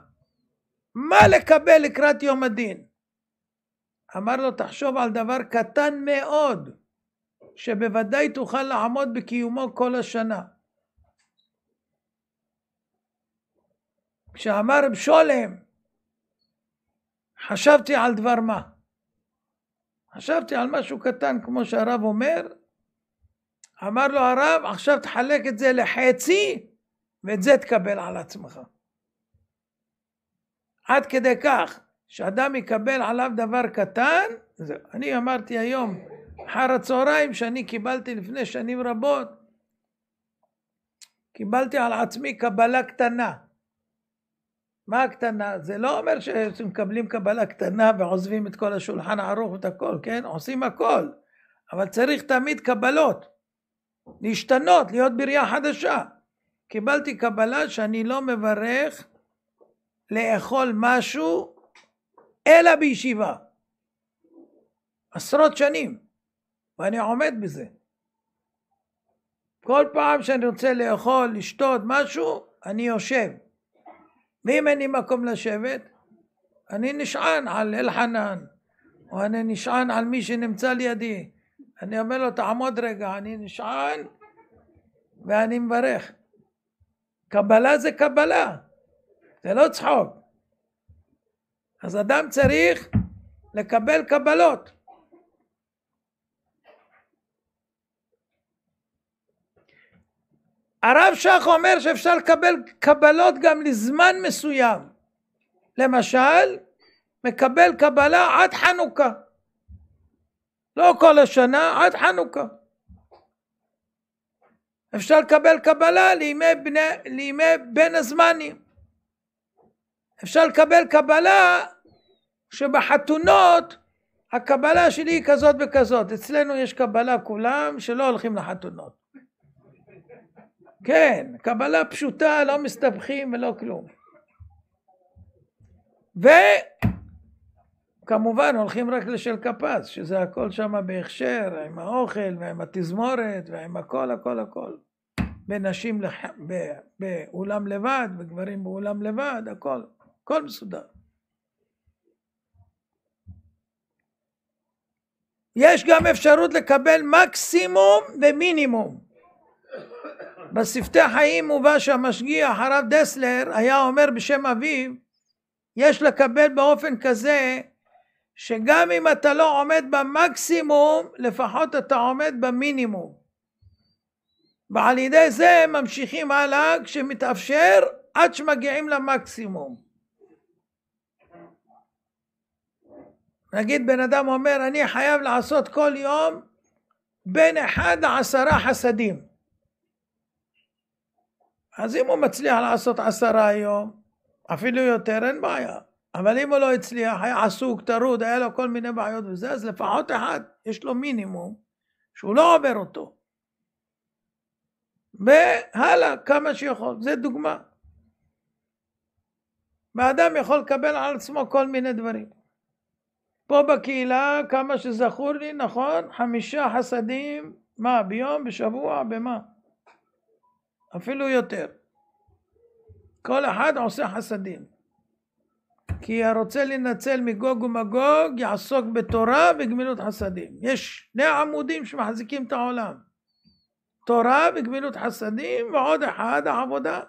מה לקבל לקראת יום הדין? אמר לו, תחשוב על דבר קטן מאוד, שבוודאי תוכל לעמוד בקיומו כל השנה. כשאמר רב שולם, חשבתי על דבר מה? חשבתי על משהו קטן, כמו שהרב אומר, אמר לו הרב, עכשיו תחלק את זה לחצי, ואת זה תקבל על עצמך. עד כדי כך, שאדם יקבל עליו דבר קטן, זה. אני אמרתי היום, אחר הצהריים, שאני קיבלתי לפני שנים רבות, קיבלתי על עצמי קבלה קטנה. מה הקטנה? זה לא אומר שמקבלים קבלה קטנה ועוזבים את כל השולחן הערוך ואת הכל, כן? עושים הכל. אבל צריך תמיד קבלות. להשתנות, להיות בריאה חדשה. קיבלתי קבלה שאני לא מברך לאכול משהו אלא בישיבה. עשרות שנים, ואני עומד בזה. כל פעם שאני רוצה לאכול, לשתות משהו, אני יושב. ואם אין לי מקום לשבת, אני נשען על אלחנן, או אני נשען על מי שנמצא לידי, אני אומר לו, תעמוד רגע, אני נשען ואני מברך. קבלה זה קבלה, זה לא צחוק. אז אדם צריך לקבל קבלות. הרב שך אומר שאפשר לקבל קבלות גם לזמן מסוים. למשל, מקבל קבלה עד חנוכה. לא כל השנה, עד חנוכה. אפשר לקבל קבלה לימי, בני, לימי בין הזמנים. אפשר לקבל קבלה שבחתונות הקבלה שלי היא כזאת וכזאת. אצלנו יש קבלה כולם שלא הולכים לחתונות. כן, קבלה פשוטה, לא מסתבכים ולא כלום. ו... כמובן הולכים רק לשל קפץ, שזה הכל שם בהכשר, עם האוכל ועם התזמורת ועם הכל הכל הכל. בנשים לח... ב... באולם לבד, בגברים באולם לבד, הכל, הכל מסודר. יש גם אפשרות לקבל מקסימום ומינימום. בשפתי חיים מובא שהמשגיח הרב דסלר היה אומר בשם אביו, יש לקבל באופן כזה שגם אם אתה לא עומד במקסימום, לפחות אתה עומד במינימום. ועל ידי זה ממשיכים הלאה כשמתאפשר עד שמגיעים למקסימום. נגיד בן אדם אומר אני חייב לעשות כל יום בין אחד לעשרה חסדים. אז אם הוא מצליח לעשות עשרה יום, אפילו יותר, אין בעיה. אבל אם הוא לא הצליח, היה עסוק, טרוד, היה לו כל מיני בעיות וזה, אז לפחות אחד, יש לו מינימום שהוא לא עובר אותו. והלאה, כמה שיכול, זה דוגמה. ואדם יכול לקבל על עצמו כל מיני דברים. פה בקהילה, כמה שזכור לי, נכון? חמישה חסדים, מה, ביום, בשבוע, במה? אפילו יותר. כל אחד עושה חסדים. כי הרוצה להינצל מגוג ומגוג יעסוק בתורה וגמילות חסדים. יש שני עמודים שמחזיקים את העולם. תורה וגמילות חסדים ועוד אחד העבודה.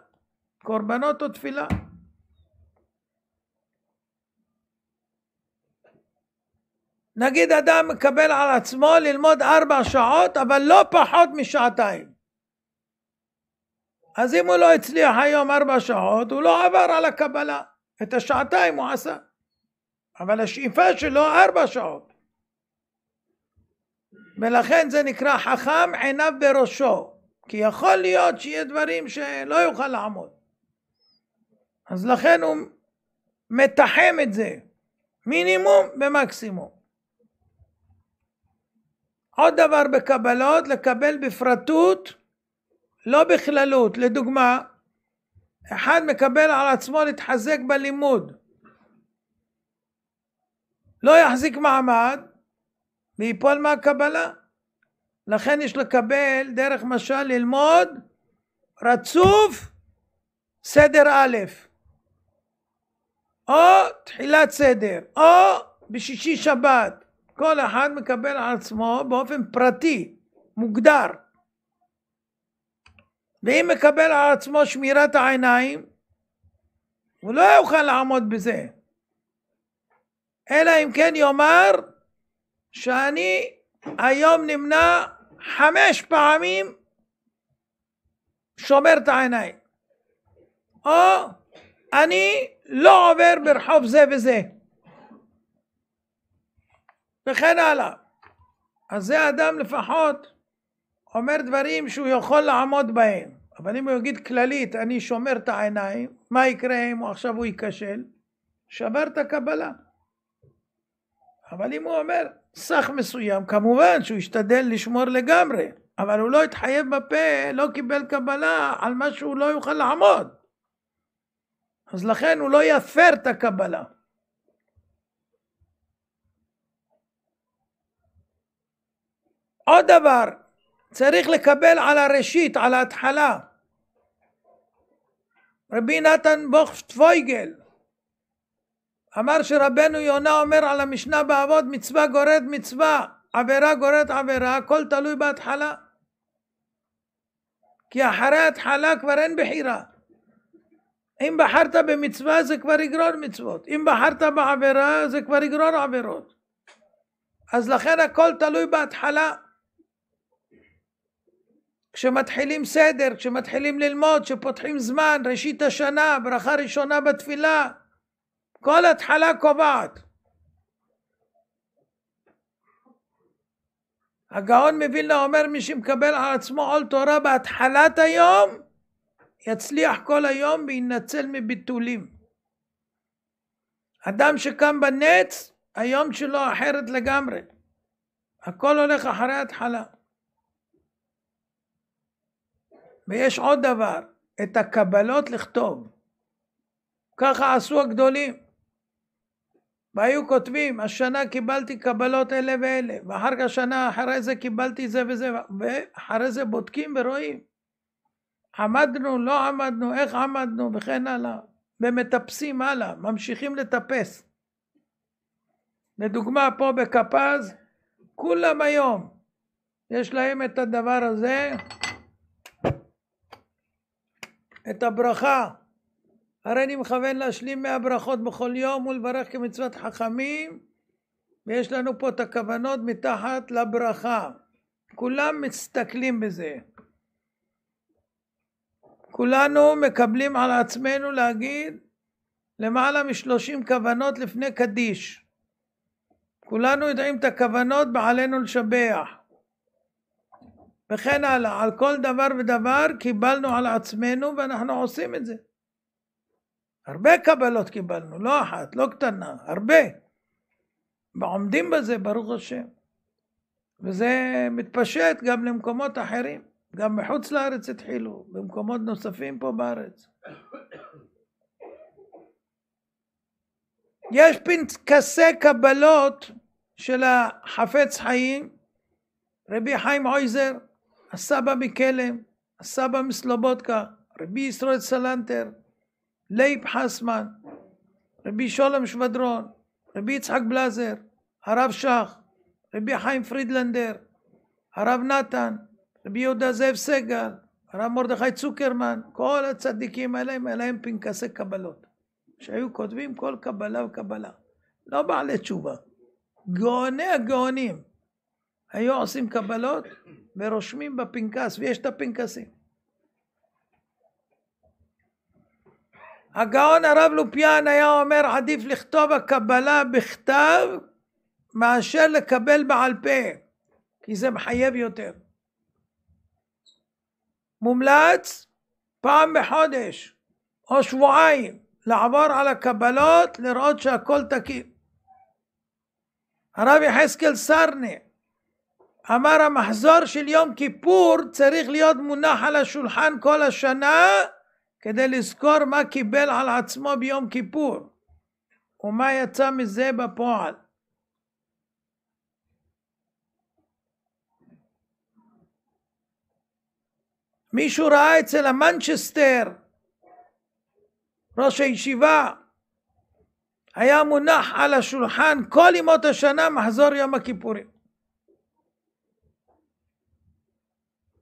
קורבנות או תפילה. נגיד אדם מקבל על עצמו ללמוד ארבע שעות אבל לא פחות משעתיים. אז אם הוא לא הצליח היום ארבע שעות הוא לא עבר על הקבלה. את השעתיים הוא עשה, אבל השאיפה שלו ארבע שעות. ולכן זה נקרא חכם עיניו בראשו, כי יכול להיות שיהיה דברים שלא יוכל לעמוד. אז לכן הוא מתחם את זה, מינימום במקסימום. עוד דבר בקבלות, לקבל בפרטות, לא בכללות. לדוגמה, אחד מקבל על עצמו להתחזק בלימוד. לא יחזיק מעמד ויפול מהקבלה. לכן יש לקבל דרך משל ללמוד רצוף סדר א', או תחילת סדר, או בשישי שבת. כל אחד מקבל על עצמו באופן פרטי, מוגדר. ואם מקבל על עצמו שמירת העיניים, הוא לא יוכל לעמוד בזה. אלא אם כן יאמר שאני היום נמנע חמש פעמים שומר את העיניים. או אני לא עובר ברחוב זה וזה. וכן הלאה. אז זה אדם לפחות אומר דברים שהוא יכול לעמוד בהם, אבל אם הוא יגיד כללית אני שומר את העיניים, מה יקרה אם הוא עכשיו הוא ייכשל? שבר את הקבלה. אבל אם הוא אומר סך מסוים, כמובן שהוא ישתדל לשמור לגמרי, אבל הוא לא התחייב בפה, לא קיבל קבלה על מה שהוא לא יוכל לעמוד. אז לכן הוא לא יפר את הקבלה. עוד דבר, צריך לקבל על הראשית, על ההתחלה. רבי נתן בוכשטפויגל אמר שרבנו יונה אומר על המשנה באבות מצווה גורד מצווה, עבירה גורד עבירה, הכל תלוי בהתחלה. כי אחרי ההתחלה כבר אין בחירה. אם בחרת במצווה זה כבר יגרור מצוות, אם בחרת בעבירה זה כבר יגרור עבירות. אז לכן הכל תלוי בהתחלה. כשמתחילים סדר, כשמתחילים ללמוד, כשפותחים זמן, ראשית השנה, ברכה ראשונה בתפילה, כל התחלה קובעת. הגאון מווילנה אומר מי שמקבל על עצמו עול תורה בהתחלת היום יצליח כל היום וינצל מביטולים. אדם שקם בנץ היום שלו אחרת לגמרי. הכל הולך אחרי ההתחלה. ויש עוד דבר, את הקבלות לכתוב. ככה עשו הגדולים. והיו כותבים, השנה קיבלתי קבלות אלה ואלה, ואחר כך שנה אחרי זה קיבלתי זה וזה, ואחרי זה בודקים ורואים. עמדנו, לא עמדנו, איך עמדנו, וכן הלאה. ומטפסים הלאה, ממשיכים לטפס. לדוגמה, פה בקפז, כולם היום יש להם את הדבר הזה, את הברכה. הרי אני מכוון להשלים ברכות בכל יום ולברך כמצוות חכמים, ויש לנו פה את הכוונות מתחת לברכה. כולם מסתכלים בזה. כולנו מקבלים על עצמנו להגיד למעלה משלושים כוונות לפני קדיש. כולנו יודעים את הכוונות בעלינו לשבח. וכן הלאה. על כל דבר ודבר קיבלנו על עצמנו ואנחנו עושים את זה. הרבה קבלות קיבלנו, לא אחת, לא קטנה, הרבה. ועומדים בזה, ברוך השם. וזה מתפשט גם למקומות אחרים. גם מחוץ לארץ התחילו, במקומות נוספים פה בארץ. יש פנקסי קבלות של החפץ חיים, רבי חיים עויזר, הסבא מקלם, הסבא מסלובודקה, רבי ישראל סלנטר, לייב חסמן, רבי שולם שבדרון, רבי יצחק בלזר, הרב שך, רבי חיים פרידלנדר, הרב נתן, רבי יהודה זאב סגל, הרב מרדכי צוקרמן, כל הצדיקים האלה הם להם פנקסי קבלות, שהיו כותבים כל קבלה וקבלה, לא בעלי תשובה, גאוני הגאונים היו עושים קבלות ורושמים בפנקס, ויש את הפנקסים. הגאון הרב לופיאן היה אומר עדיף לכתוב הקבלה בכתב מאשר לקבל בעל פה כי זה מחייב יותר. מומלץ פעם בחודש או שבועיים לעבור על הקבלות לראות שהכל תקין. הרב יחזקאל סרנה אמר המחזור של יום כיפור צריך להיות מונח על השולחן כל השנה כדי לזכור מה קיבל על עצמו ביום כיפור ומה יצא מזה בפועל. מישהו ראה אצל המנצ'סטר ראש הישיבה היה מונח על השולחן כל ימות השנה מחזור יום הכיפורים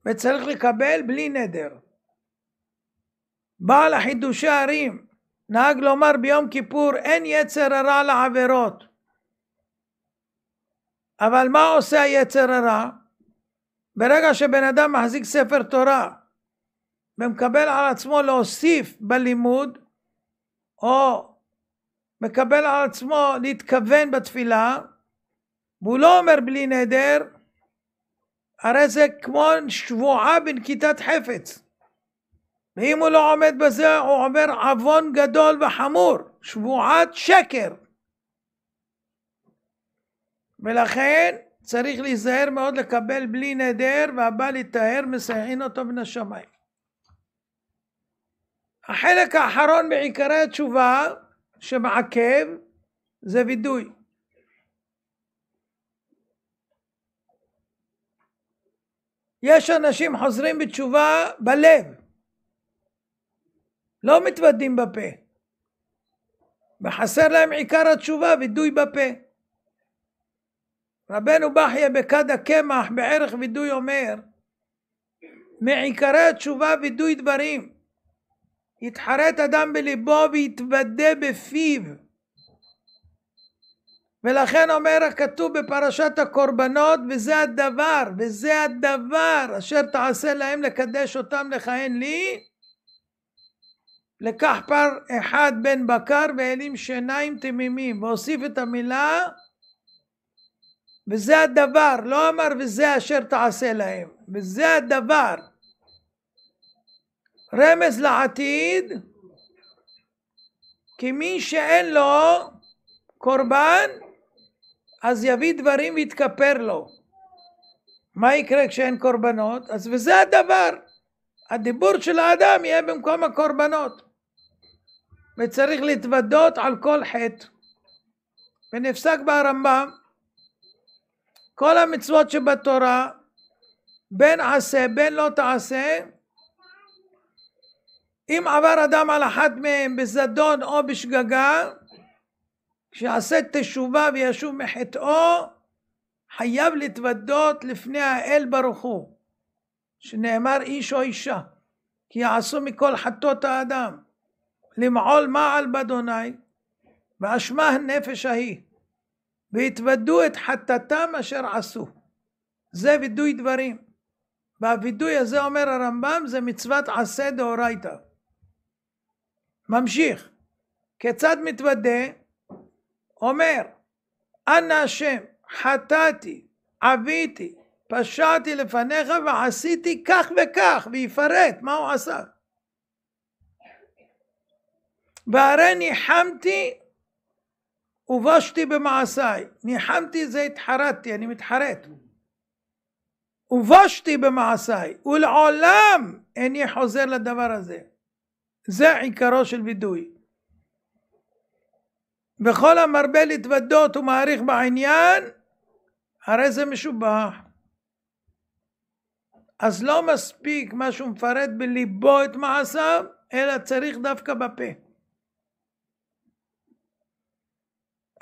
וצריך לקבל בלי נדר. בעל החידושי ערים נהג לומר ביום כיפור אין יצר הרע לעבירות. אבל מה עושה היצר הרע? ברגע שבן אדם מחזיק ספר תורה ומקבל על עצמו להוסיף בלימוד או מקבל על עצמו להתכוון בתפילה והוא לא אומר בלי נדר הרי זה כמו שבועה בנקיטת חפץ. ואם הוא לא עומד בזה, הוא עובר עוון גדול וחמור, שבועת שקר. ולכן צריך להיזהר מאוד לקבל בלי נדר, והבא להיטהר מסייעין אותו מן השמיים. החלק האחרון בעיקרי התשובה שמעכב זה וידוי. יש אנשים חוזרים בתשובה בלב, לא מתוודים בפה, וחסר להם עיקר התשובה, וידוי בפה. רבנו בחייה בכד הקמח בערך וידוי אומר, מעיקרי התשובה וידוי דברים. יתחרט אדם בליבו ויתוודה בפיו. ולכן אומר הכתוב בפרשת הקורבנות, וזה הדבר, וזה הדבר אשר תעשה להם לקדש אותם לכהן לי, לקח פר אחד בן בקר והעלים שיניים תמימים, והוסיף את המילה וזה הדבר, לא אמר וזה אשר תעשה להם, וזה הדבר. רמז לעתיד, כי מי שאין לו קורבן, אז יביא דברים ויתכפר לו. מה יקרה כשאין קורבנות? אז וזה הדבר. הדיבור של האדם יהיה במקום הקורבנות. וצריך להתוודות על כל חטא. ונפסק ברמב"ם כל המצוות שבתורה בין עשה בין לא תעשה אם עבר אדם על אחת מהן בזדון או בשגגה כשעשה תשובה וישוב מחטאו, חייב להתוודות לפני האל ברוך הוא, שנאמר איש או אישה, כי יעשו מכל חטות האדם, למעול מעל באדוני, ואשמה הנפש ההיא, והתוודו את חטאתם אשר עשו. זה וידוי דברים. והווידוי הזה אומר הרמב"ם זה מצוות עשה דאורייתא. ממשיך, כיצד מתוודה? אומר, אנא השם, חטאתי, עוויתי, פשעתי לפניך ועשיתי כך וכך, ויפרט מה הוא עשה. והרי ניחמתי ובושתי במעשיי. ניחמתי זה התחרטתי, אני מתחרט. ובושתי במעשיי, ולעולם איני חוזר לדבר הזה. זה עיקרו של וידוי. וכל המרבה להתוודות ומעריך בעניין, הרי זה משובח. אז לא מספיק מה שהוא מפרט בליבו את מעשיו, אלא צריך דווקא בפה.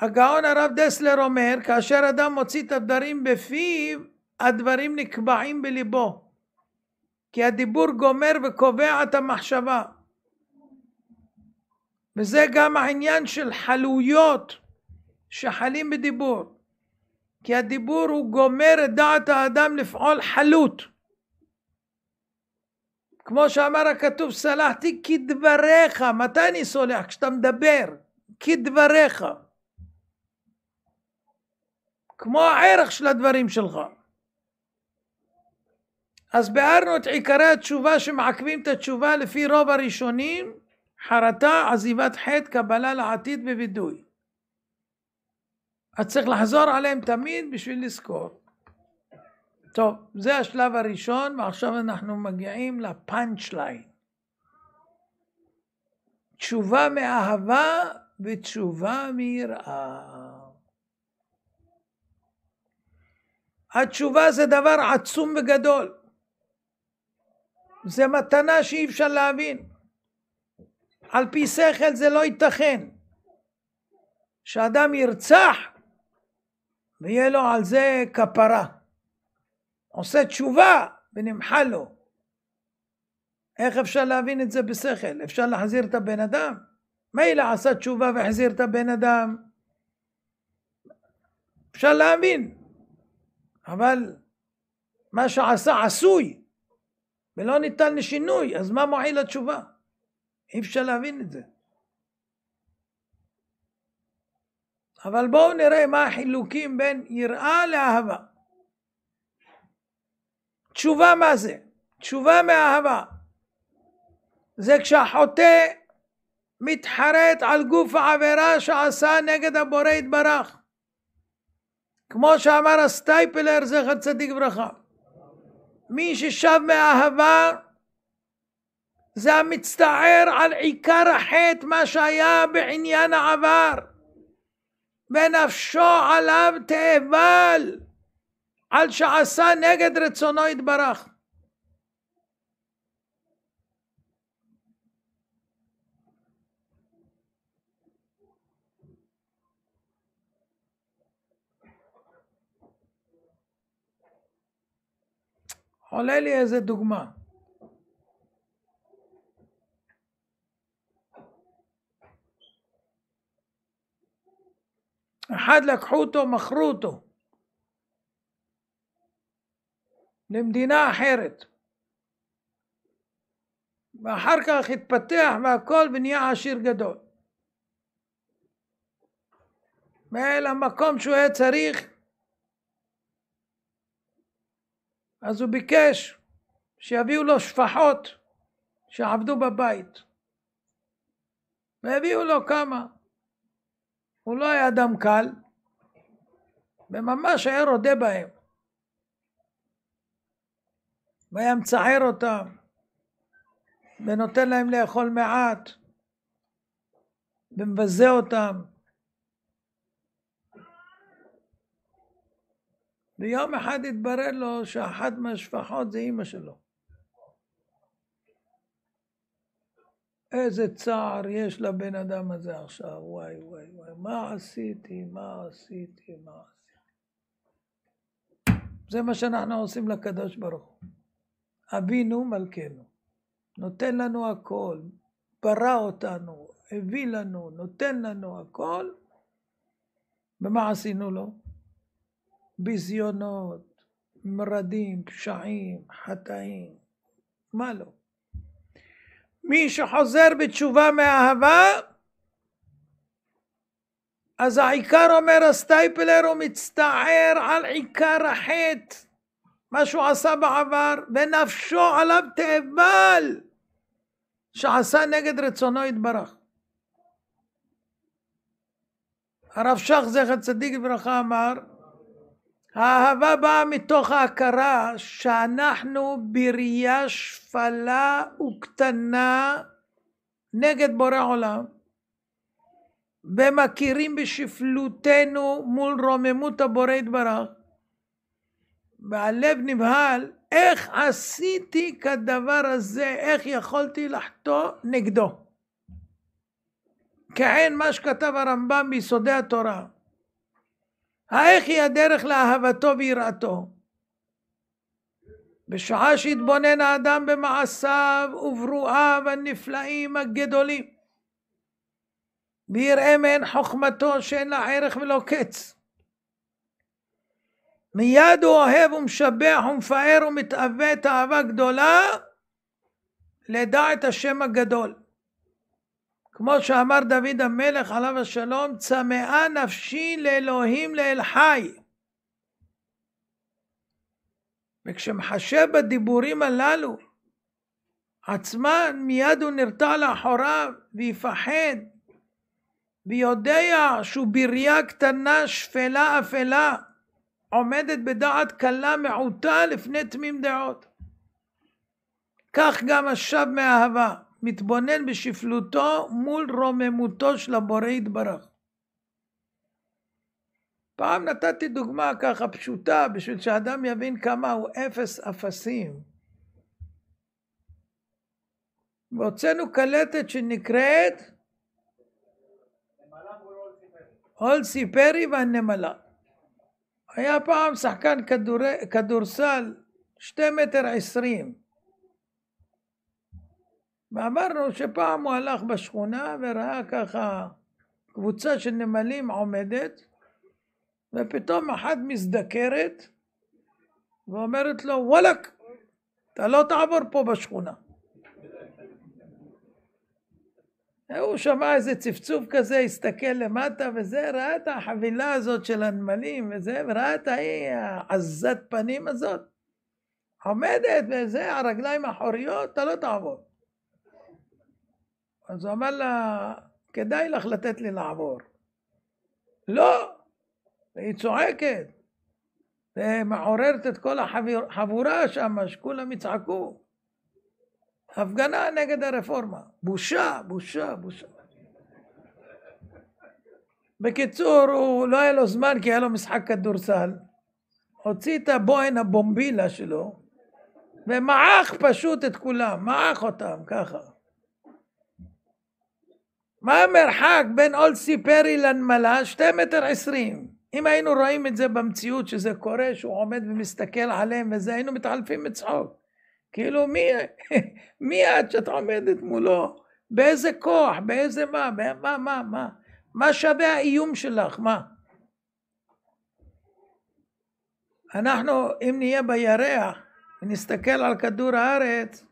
הגאון הרב דסלר אומר, כאשר אדם מוציא את הדברים בפיו, הדברים נקבעים בליבו. כי הדיבור גומר וקובע את המחשבה. וזה גם העניין של חלויות שחלים בדיבור. כי הדיבור הוא גומר את דעת האדם לפעול חלוט. כמו שאמר הכתוב, סלחתי כדבריך. מתי אני סולח? כשאתה מדבר. כדבריך. כמו הערך של הדברים שלך. אז ביארנו את עיקרי התשובה שמעכבים את התשובה לפי רוב הראשונים, חרטה, עזיבת חטא, קבלה לעתיד ווידוי. אז צריך לחזור עליהם תמיד בשביל לזכור. טוב, זה השלב הראשון, ועכשיו אנחנו מגיעים לפאנצ' ליין. תשובה מאהבה ותשובה מיראה. התשובה זה דבר עצום וגדול. זה מתנה שאי אפשר להבין. על פי שכל זה לא ייתכן. שאדם ירצח ויהיה לו על זה כפרה. עושה תשובה ונמחל לו. איך אפשר להבין את זה בשכל? אפשר להחזיר את הבן אדם? מילא עשה תשובה והחזיר את הבן אדם. אפשר להבין, אבל מה שעשה עשוי ולא ניתן לשינוי, אז מה מועיל התשובה? אי אפשר להבין את זה. אבל בואו נראה מה החילוקים בין יראה לאהבה. תשובה מה זה? תשובה מאהבה. זה כשהחוטא מתחרט על גוף העבירה שעשה נגד הבורא יתברך. כמו שאמר הסטייפלר זכר צדיק ברכה. מי ששב מאהבה זה המצטער על עיקר החטא, מה שהיה בעניין העבר. ונפשו עליו תאבל על שעשה נגד רצונו יתברך. עולה לי איזה דוגמה. אחד לקחו אותו, מכרו אותו למדינה אחרת. ואחר כך התפתח והכל ונהיה עשיר גדול. מעל המקום שהוא היה צריך, אז הוא ביקש שיביאו לו שפחות שעבדו בבית. והביאו לו כמה. הוא לא היה אדם קל, וממש היה רודה בהם. והיה מצער אותם, ונותן להם לאכול מעט, ומבזה אותם. ויום אחד התברר לו שאחת מהשפחות זה אימא שלו. איזה צער יש לבן אדם הזה עכשיו, וואי וואי וואי, מה עשיתי, מה עשיתי, מה עשיתי. זה מה שאנחנו עושים לקדוש ברוך הוא. אבינו מלכנו, נותן לנו הכל, ברא אותנו, הביא לנו, נותן לנו הכל, ומה עשינו לו? ביזיונות, מרדים, פשעים, חטאים, מה לא? מי שחוזר בתשובה מאהבה אז העיקר אומר הסטייפלר הוא מצטער על עיקר החטא מה שהוא עשה בעבר ונפשו עליו תאבל שעשה נגד רצונו יתברך הרב שך זכר צדיק לברכה אמר האהבה באה מתוך ההכרה שאנחנו בראייה שפלה וקטנה נגד בורא עולם ומכירים בשפלותנו מול רוממות הבורא יתברך והלב נבהל איך עשיתי כדבר הזה, איך יכולתי לחטוא נגדו. כעין מה שכתב הרמב"ם ביסודי התורה האיך היא הדרך לאהבתו ויראתו? בשעה שהתבונן האדם במעשיו וברואיו הנפלאים הגדולים ויראה מעין חוכמתו שאין לה ערך ולא קץ מיד הוא אוהב ומשבח ומפאר ומתאווה אהבה גדולה לדע את השם הגדול כמו שאמר דוד המלך עליו השלום, צמאה נפשי לאלוהים לאל חי. וכשמחשב בדיבורים הללו עצמן, מיד הוא נרתע לאחוריו ויפחד, ויודע שהוא בריה קטנה, שפלה, אפלה, עומדת בדעת קלה מעוטה לפני תמים דעות. כך גם השב מאהבה. מתבונן בשפלותו מול רוממותו של הבורא יתברך. פעם נתתי דוגמה ככה פשוטה בשביל שאדם יבין כמה הוא אפס אפסים. והוצאנו קלטת שנקראת אול סיפרי והנמלה. היה פעם שחקן כדורסל שתי מטר עשרים. ואמרנו שפעם הוא הלך בשכונה וראה ככה קבוצה של נמלים עומדת, ופתאום אחת מזדקרת ואומרת לו, וואלק אתה לא תעבור פה בשכונה. הוא שמע איזה צפצוף כזה, הסתכל למטה וזה, ראה את החבילה הזאת של הנמלים וזה, וראה את ההיא העזת פנים הזאת עומדת וזה, הרגליים האחוריות, אתה לא תעבור. אז הוא אמר לה, כדאי לך לתת לי לעבור. לא, והיא צועקת, ומעוררת את כל החבורה שם, שכולם יצעקו. הפגנה נגד הרפורמה. בושה, בושה, בושה. בקיצור, הוא לא היה לו זמן כי היה לו משחק כדורסל. הוציא את הבוהן הבומבילה שלו, ומעך פשוט את כולם, מעך אותם ככה. מה המרחק בין אול סיפרי לנמלה? שתי מטר עשרים. אם היינו רואים את זה במציאות שזה קורה, שהוא עומד ומסתכל עליהם וזה, היינו מתחלפים מצחוק. כאילו מי, מי את שאת עומדת מולו? באיזה כוח? באיזה מה? מה, מה, מה? מה שווה האיום שלך? מה? אנחנו, אם נהיה בירח ונסתכל על כדור הארץ,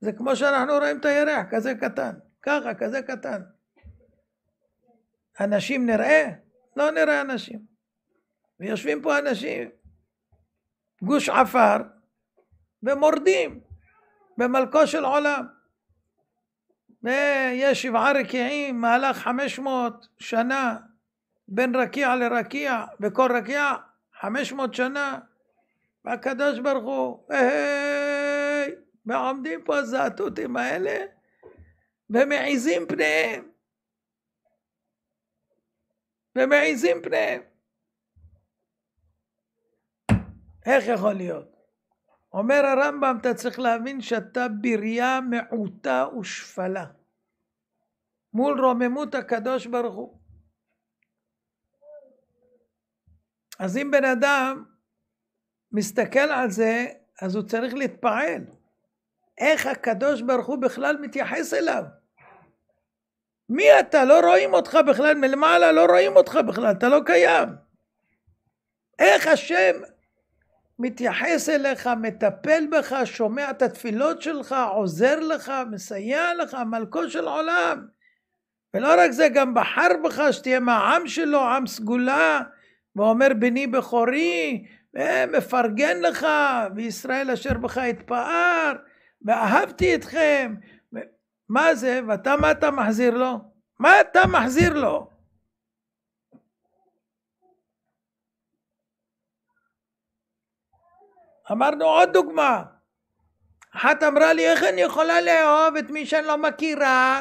זה כמו שאנחנו רואים את הירח, כזה קטן. ככה, כזה קטן. אנשים נראה? לא נראה אנשים. ויושבים פה אנשים, גוש עפר, ומורדים במלכו של עולם. ויש שבעה רקיעים, מהלך חמש מאות שנה בין רקיע לרקיע, וכל רקיע חמש מאות שנה. והקדוש ברוך הוא, היי, ועומדים פה הזעתותים האלה ומעיזים פניהם. ומעיזים פניהם. איך יכול להיות? אומר הרמב"ם, אתה צריך להבין שאתה בריה מעוטה ושפלה מול רוממות הקדוש ברוך הוא. אז אם בן אדם מסתכל על זה, אז הוא צריך להתפעל. איך הקדוש ברוך הוא בכלל מתייחס אליו? מי אתה? לא רואים אותך בכלל מלמעלה, לא רואים אותך בכלל, אתה לא קיים. איך השם מתייחס אליך, מטפל בך, שומע את התפילות שלך, עוזר לך, מסייע לך, מלכו של עולם. ולא רק זה, גם בחר בך שתהיה מהעם שלו, עם סגולה, ואומר בני בכורי, אה, מפרגן לך, וישראל אשר בך יתפאר, ואהבתי אתכם, מה זה? ואתה מה אתה מחזיר לו? מה אתה מחזיר לו? אמרנו עוד דוגמה. אחת אמרה לי, איך אני יכולה לאהוב את מי שאני לא מכירה?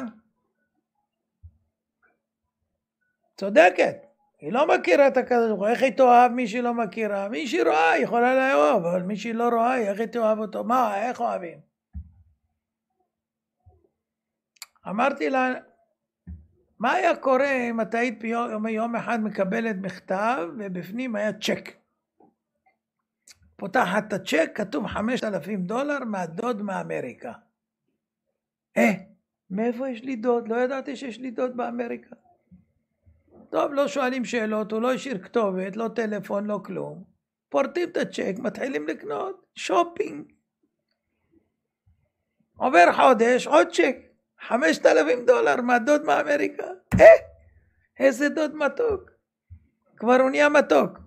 צודקת, היא לא מכירה את הקדוש ברוך הוא, איך היא תאהב מי שהיא לא מכירה? מי שהיא רואה היא יכולה לאהוב, אבל מי שהיא לא רואה, איך היא תאהב אותו? מה, איך אוהבים? אמרתי לה, מה היה קורה אם את היית ביום, יום אחד מקבלת מכתב ובפנים היה צ'ק? פותחת את הצ'ק, כתוב 5,000 דולר מהדוד מאמריקה. אה, מאיפה יש לי דוד? לא ידעתי שיש לי דוד באמריקה. טוב, לא שואלים שאלות, הוא לא השאיר כתובת, לא טלפון, לא כלום. פורטים את הצ'ק, מתחילים לקנות, שופינג. עובר חודש, עוד צ'ק. חמשת אלפים דולר מהדוד מאמריקה. אה, איזה דוד מתוק. כבר הוא נהיה מתוק.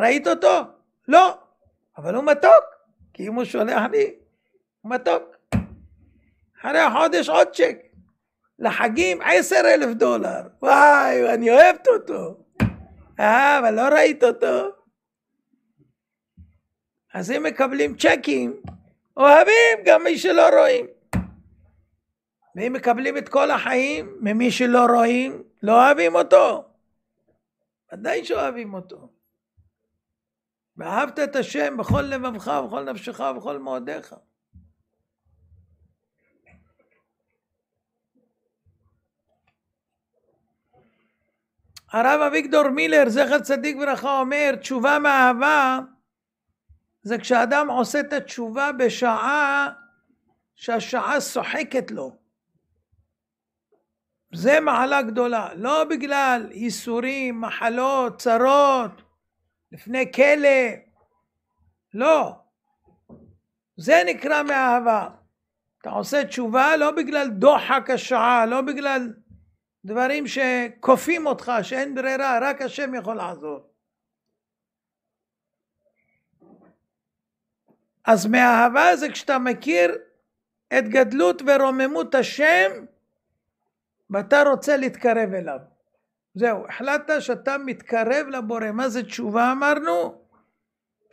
ראית אותו? לא. אבל הוא מתוק. כי אם הוא שולח לי, הוא מתוק. אחרי החודש עוד צ'ק. לחגים עשר אלף דולר. וואי, אני אוהבת אותו. אה, אבל לא ראית אותו. אז אם מקבלים צ'קים, אוהבים גם מי שלא רואים. ואם מקבלים את כל החיים ממי שלא רואים, לא אוהבים אותו. ודאי שאוהבים אותו. ואהבת את השם בכל לבבך ובכל נפשך ובכל מאודיך. הרב אביגדור מילר, זכר צדיק ברכה, אומר, תשובה מאהבה זה כשאדם עושה את התשובה בשעה שהשעה שוחקת לו. זה מעלה גדולה, לא בגלל ייסורים, מחלות, צרות, לפני כלא, לא. זה נקרא מאהבה. אתה עושה תשובה לא בגלל דוחק השעה, לא בגלל דברים שכופים אותך, שאין ברירה, רק השם יכול לעזור. אז מאהבה זה כשאתה מכיר את גדלות ורוממות השם ואתה רוצה להתקרב אליו. זהו, החלטת שאתה מתקרב לבורא. מה זה תשובה אמרנו?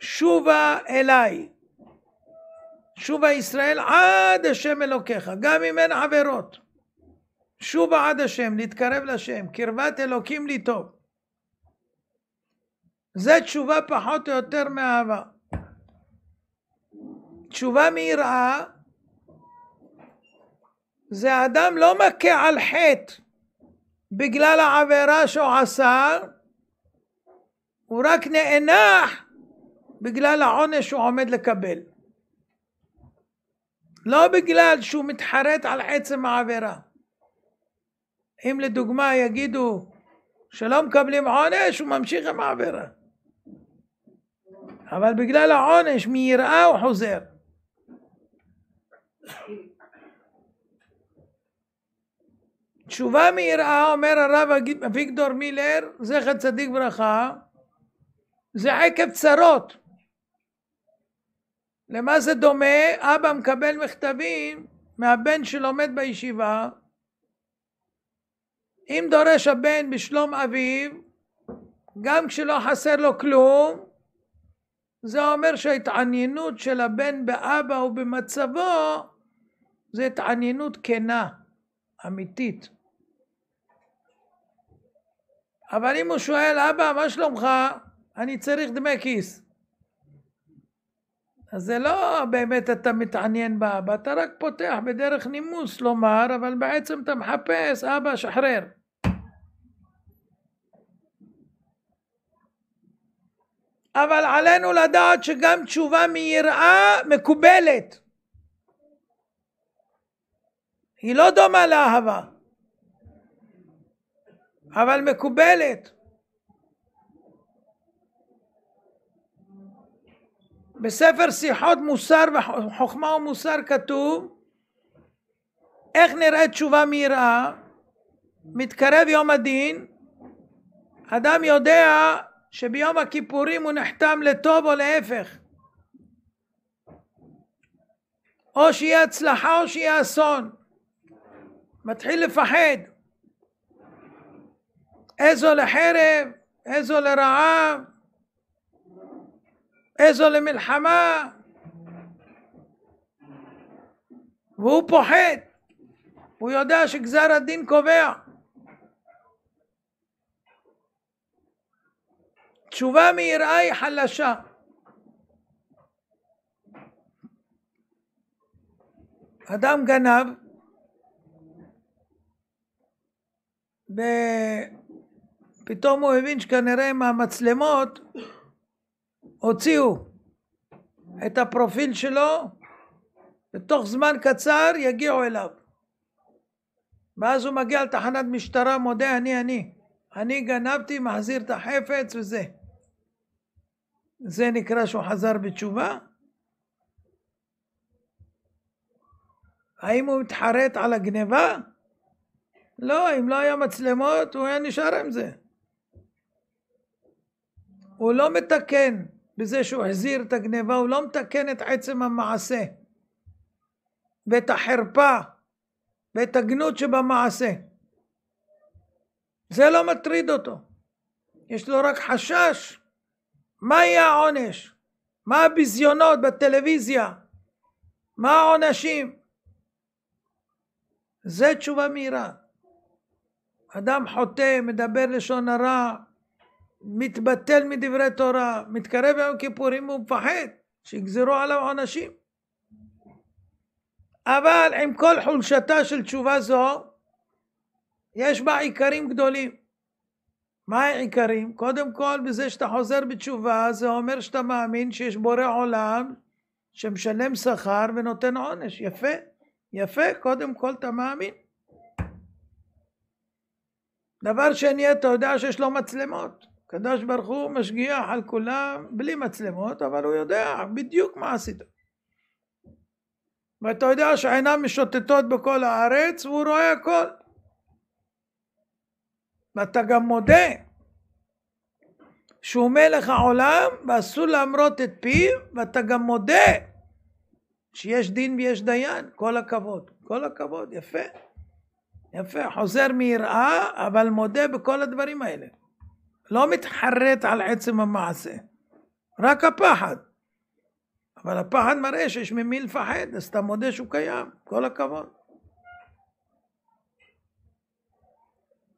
שובה אליי. שובה ישראל עד השם אלוקיך, גם אם אין עבירות. שובה עד השם, להתקרב לשם, קרבת אלוקים לי טוב. זה תשובה פחות או יותר מאהבה. תשובה מיראה זה האדם לא מכה על חטא בגלל העבירה שהוא עשה, הוא רק נאנח בגלל העונש שהוא עומד לקבל. לא בגלל שהוא מתחרט על עצם העבירה. אם לדוגמה יגידו שלא מקבלים עונש, הוא ממשיך עם העבירה. אבל בגלל העונש, מיראה הוא חוזר. תשובה מיראה, אומר הרב אביגדור מילר, זכר צדיק ברכה, זה עקב צרות. למה זה דומה? אבא מקבל מכתבים מהבן שלומד בישיבה. אם דורש הבן בשלום אביו, גם כשלא חסר לו כלום, זה אומר שההתעניינות של הבן באבא ובמצבו זה התעניינות כנה, אמיתית. אבל אם הוא שואל, אבא, מה שלומך? אני צריך דמי כיס. אז זה לא באמת אתה מתעניין באבא, אתה רק פותח בדרך נימוס לומר, אבל בעצם אתה מחפש, אבא, שחרר. אבל עלינו לדעת שגם תשובה מיראה מקובלת. היא לא דומה לאהבה. אבל מקובלת. בספר שיחות מוסר וחוכמה ומוסר כתוב איך נראית תשובה מיראה, מתקרב יום הדין, אדם יודע שביום הכיפורים הוא נחתם לטוב או להפך. או שיהיה הצלחה או שיהיה אסון. מתחיל לפחד. איזו לחרב, איזו לרעב, איזו למלחמה, והוא פוחד, הוא יודע שגזר הדין קובע. תשובה מיראה היא חלשה. אדם גנב פתאום הוא הבין שכנראה מהמצלמות הוציאו את הפרופיל שלו, ותוך זמן קצר יגיעו אליו. ואז הוא מגיע לתחנת משטרה, מודה אני אני. אני גנבתי, מחזיר את החפץ וזה. זה נקרא שהוא חזר בתשובה? האם הוא מתחרט על הגניבה? לא, אם לא היה מצלמות הוא היה נשאר עם זה. הוא לא מתקן בזה שהוא החזיר את הגניבה, הוא לא מתקן את עצם המעשה ואת החרפה ואת הגנות שבמעשה. זה לא מטריד אותו. יש לו רק חשש מה יהיה העונש, מה הביזיונות בטלוויזיה, מה העונשים. זה תשובה מהירה. אדם חוטא, מדבר לשון הרע, מתבטל מדברי תורה, מתקרב יום כיפורים ומפחד שיגזרו עליו עונשים. אבל עם כל חולשתה של תשובה זו, יש בה עיקרים גדולים. מה העיקרים? קודם כל בזה שאתה חוזר בתשובה זה אומר שאתה מאמין שיש בורא עולם שמשלם שכר ונותן עונש. יפה, יפה, קודם כל אתה מאמין. דבר שני, אתה יודע שיש לו מצלמות. הקדוש ברוך הוא משגיח על כולם בלי מצלמות, אבל הוא יודע בדיוק מה עשית. ואתה יודע שעיניו משוטטות בכל הארץ והוא רואה הכל. ואתה גם מודה שהוא מלך העולם ואסור להמרות את פיו, ואתה גם מודה שיש דין ויש דיין. כל הכבוד, כל הכבוד, יפה. יפה, חוזר מיראה, אבל מודה בכל הדברים האלה. לא מתחרט על עצם המעשה, רק הפחד. אבל הפחד מראה שיש ממי לפחד, אז אתה מודה שהוא קיים, כל הכבוד.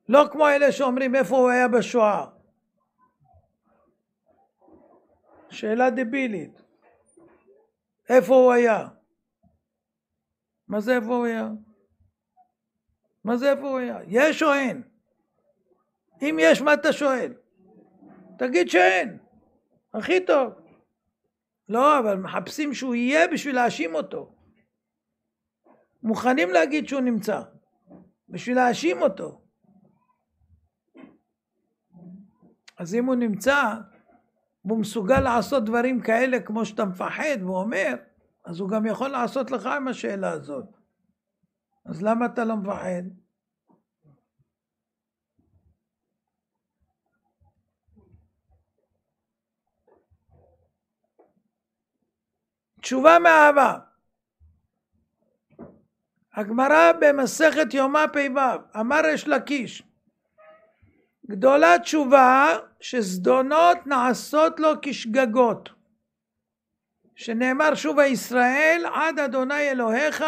לא כמו אלה שאומרים איפה הוא היה בשואה. שאלה דבילית. איפה הוא היה? מה זה איפה הוא היה? מה זה איפה הוא היה? יש או אין? אם יש מה אתה שואל. תגיד שאין, הכי טוב. לא, אבל מחפשים שהוא יהיה בשביל להאשים אותו. מוכנים להגיד שהוא נמצא, בשביל להאשים אותו. אז אם הוא נמצא, והוא מסוגל לעשות דברים כאלה כמו שאתה מפחד, ואומר, אז הוא גם יכול לעשות לך עם השאלה הזאת. אז למה אתה לא מפחד? תשובה מאהבה. הגמרא במסכת יומא פ"ו, אמר יש לקיש, גדולה תשובה שזדונות נעשות לו כשגגות, שנאמר שוב הישראל עד אדוני אלוהיך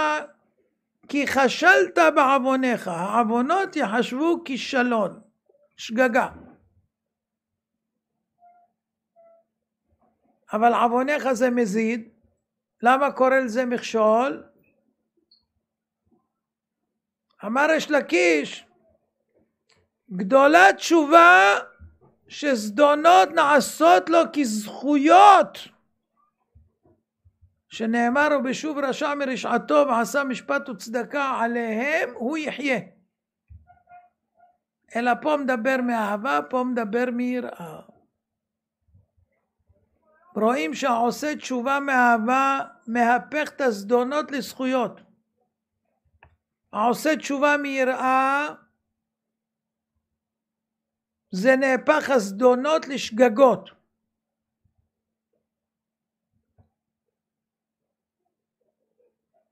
כי חשלת בעווניך, העוונות יחשבו כישלון, שגגה. אבל עווניך זה מזיד, למה קורא לזה מכשול? אמר יש לקיש, גדולה תשובה שזדונות נעשות לו כזכויות שנאמר ובשוב רשע מרשעתו ועשה משפט וצדקה עליהם הוא יחיה אלא פה מדבר מאהבה פה מדבר מיראה רואים שהעושה תשובה מאהבה מהפך את הזדונות לזכויות. העושה תשובה מיראה זה נהפך הזדונות לשגגות.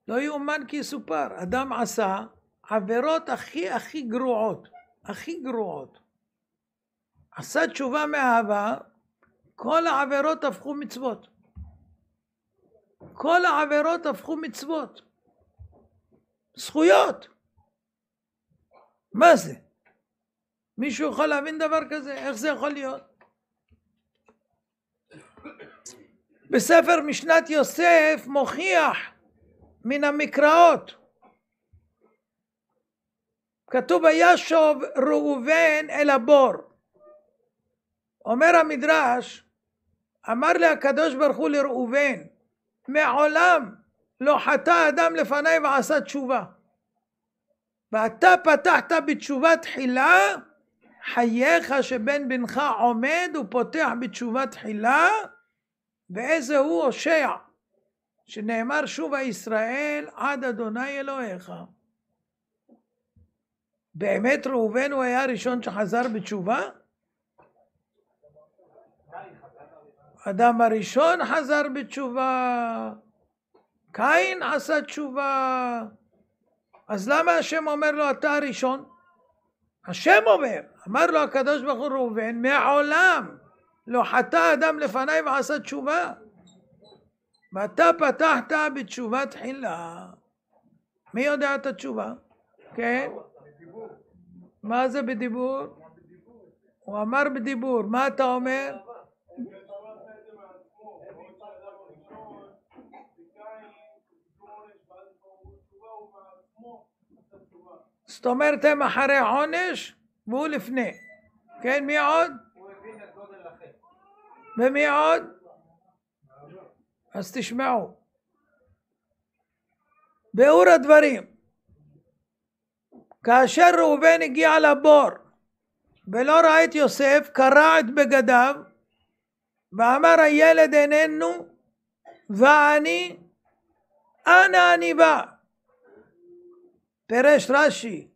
לא יאומן כי יסופר, אדם עשה עבירות הכי הכי גרועות, הכי גרועות. עשה תשובה מאהבה כל העבירות הפכו מצוות. כל העבירות הפכו מצוות. זכויות. מה זה? מישהו יכול להבין דבר כזה? איך זה יכול להיות? בספר משנת יוסף מוכיח מן המקראות כתוב וישוב ראובן אל הבור אומר המדרש אמר לי הקדוש ברוך הוא לראובן, מעולם לא חטא אדם לפניי ועשה תשובה. ואתה פתחת בתשובה תחילה, חייך שבן בנך עומד ופותח בתשובה תחילה, ואיזה הוא הושע, שנאמר שוב הישראל עד אדוני אלוהיך. באמת ראובן הוא היה הראשון שחזר בתשובה? אדם הראשון חזר בתשובה, קין עשה תשובה, אז למה השם אומר לו אתה הראשון? השם אומר, אמר לו הקדוש ברוך הוא ראובן, מעולם לא חטא אדם לפניי ועשה תשובה. ואתה פתחת בתשובה תחילה. מי יודע את התשובה? כן? מה זה בדיבור? הוא אמר בדיבור, מה אתה אומר? זאת אומרת הם אחרי עונש והוא לפני. כן, מי עוד? ומי עוד? אז תשמעו. ביאור הדברים. כאשר ראובן הגיע לבור ולא ראה את יוסף, קרע את בגדיו ואמר הילד איננו ואני אנה אני בא פירש רש"י,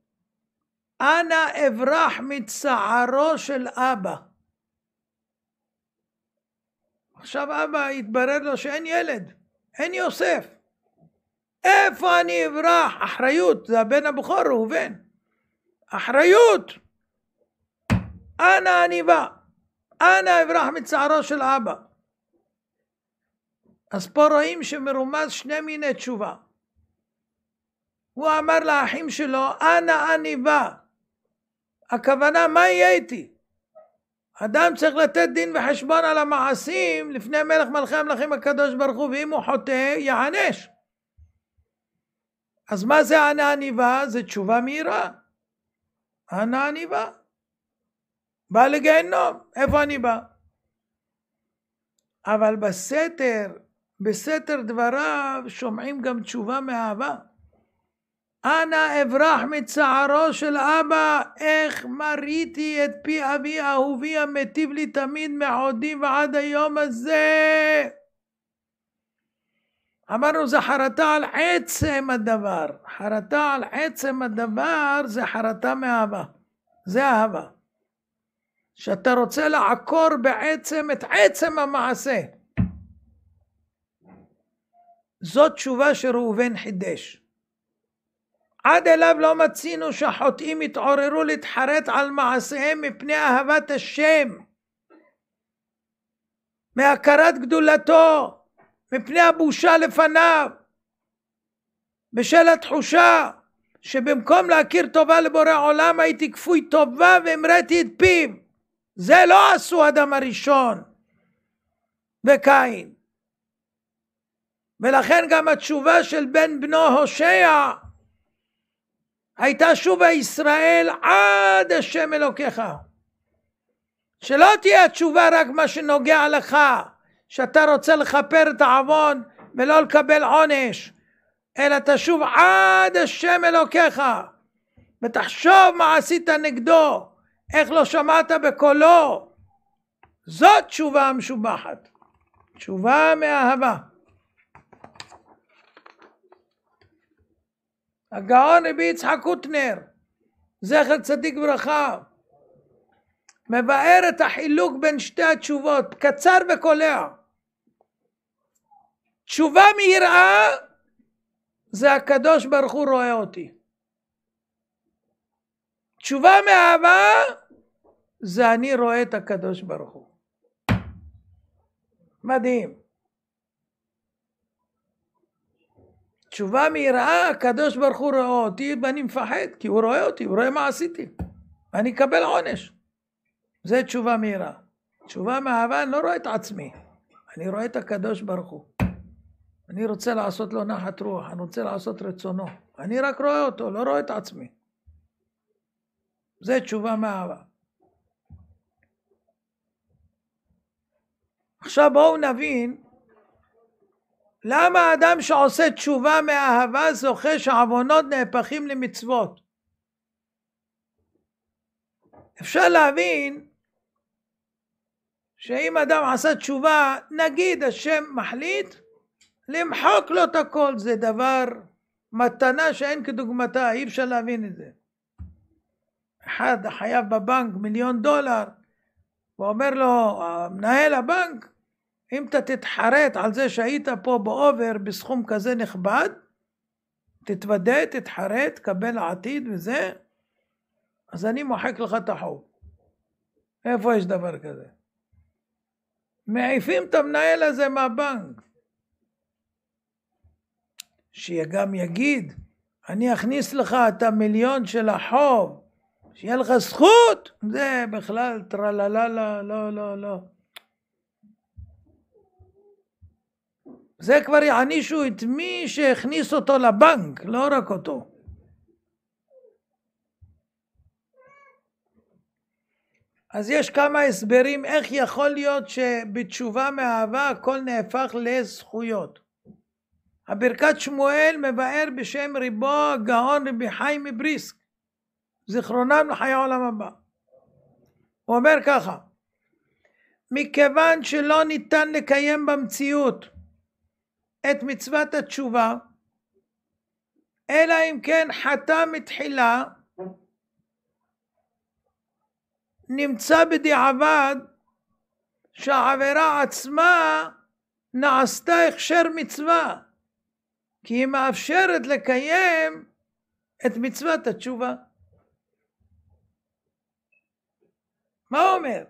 אנא אברח מצערו של אבא. עכשיו אבא התברר לו שאין ילד, אין יוסף. איפה אני אברח? אחריות, זה הבן הבכור ראובן. אחריות! אנא אני בא, אנא אברח מצערו של אבא. אז פה רואים שמרומז שני מיני תשובה. הוא אמר לאחים שלו, אנה אני בא. הכוונה, מה יהיה איתי? אדם צריך לתת דין וחשבון על המעשים לפני מלך מלכי המלכים הקדוש ברוך הוא, ואם הוא חוטא, יענש. אז מה זה אנה אני בא? זה תשובה מהירה. אנה אני בא. בא לגיהנום, איפה אני בא? אבל בסתר, בסתר דבריו, שומעים גם תשובה מאהבה. אנא אברח מצערו של אבא, איך מריתי את פי אבי אהובי המטיב לי תמיד מעודי ועד היום הזה. אמרנו זה חרטה על עצם הדבר. חרטה על עצם הדבר זה חרטה מאהבה. זה אהבה. שאתה רוצה לעקור בעצם את עצם המעשה. זאת תשובה שראובן חידש. עד אליו לא מצינו שהחוטאים התעוררו להתחרט על מעשיהם מפני אהבת השם, מהכרת גדולתו, מפני הבושה לפניו, בשל התחושה שבמקום להכיר טובה לבורא עולם הייתי כפוי טובה והמראתי את פיו. זה לא עשו אדם הראשון וקין. ולכן גם התשובה של בן בנו הושע הייתה שובה ישראל עד השם אלוקיך. שלא תהיה התשובה רק מה שנוגע לך, שאתה רוצה לכפר את העוון ולא לקבל עונש, אלא תשוב עד השם אלוקיך, ותחשוב מה עשית נגדו, איך לא שמעת בקולו. זאת תשובה המשובחת, תשובה מאהבה. הגאון רבי יצחק קוטנר, זכר צדיק ברכה, מבאר את החילוק בין שתי התשובות, קצר וקולע. תשובה מיראה זה הקדוש ברוך הוא רואה אותי. תשובה מאהבה זה אני רואה את הקדוש ברוך הוא. מדהים. תשובה מיראה, הקדוש ברוך הוא רואה אותי ואני מפחד, כי הוא רואה אותי, הוא רואה מה עשיתי. אני אקבל עונש. זה תשובה מהירה. תשובה מאהבה, אני לא רואה את עצמי, אני רואה את הקדוש ברוך הוא. אני רוצה לעשות לו נחת רוח, אני רוצה לעשות רצונו. אני רק רואה אותו, לא רואה את עצמי. זה תשובה מאהבה. עכשיו בואו נבין למה אדם שעושה תשובה מאהבה זוכה שעוונות נהפכים למצוות? אפשר להבין שאם אדם עשה תשובה, נגיד השם מחליט למחוק לו את הכל, זה דבר, מתנה שאין כדוגמתה, אי אפשר להבין את זה. אחד חייב בבנק מיליון דולר, ואומר לו מנהל הבנק, אם אתה תתחרט על זה שהיית פה באובר בסכום כזה נכבד, תתוודה, תתחרט, קבל עתיד וזה, אז אני מוחק לך את החוב. איפה יש דבר כזה? מעיפים את המנהל הזה מהבנק. שגם יגיד, אני אכניס לך את המיליון של החוב, שיהיה לך זכות, זה בכלל טרללה, לא, לא, לא. זה כבר יענישו את מי שהכניס אותו לבנק, לא רק אותו. אז יש כמה הסברים איך יכול להיות שבתשובה מאהבה הכל נהפך לזכויות. הברכת שמואל מבאר בשם ריבו הגאון רבי חיים מבריסק, זיכרונם לחיי העולם הבא. הוא אומר ככה, מכיוון שלא ניתן לקיים במציאות את מצוות התשובה, אלא אם כן חטא מתחילה, נמצא בדיעבד שהעבירה עצמה נעשתה הכשר מצווה, כי היא מאפשרת לקיים את מצוות התשובה. מה אומר?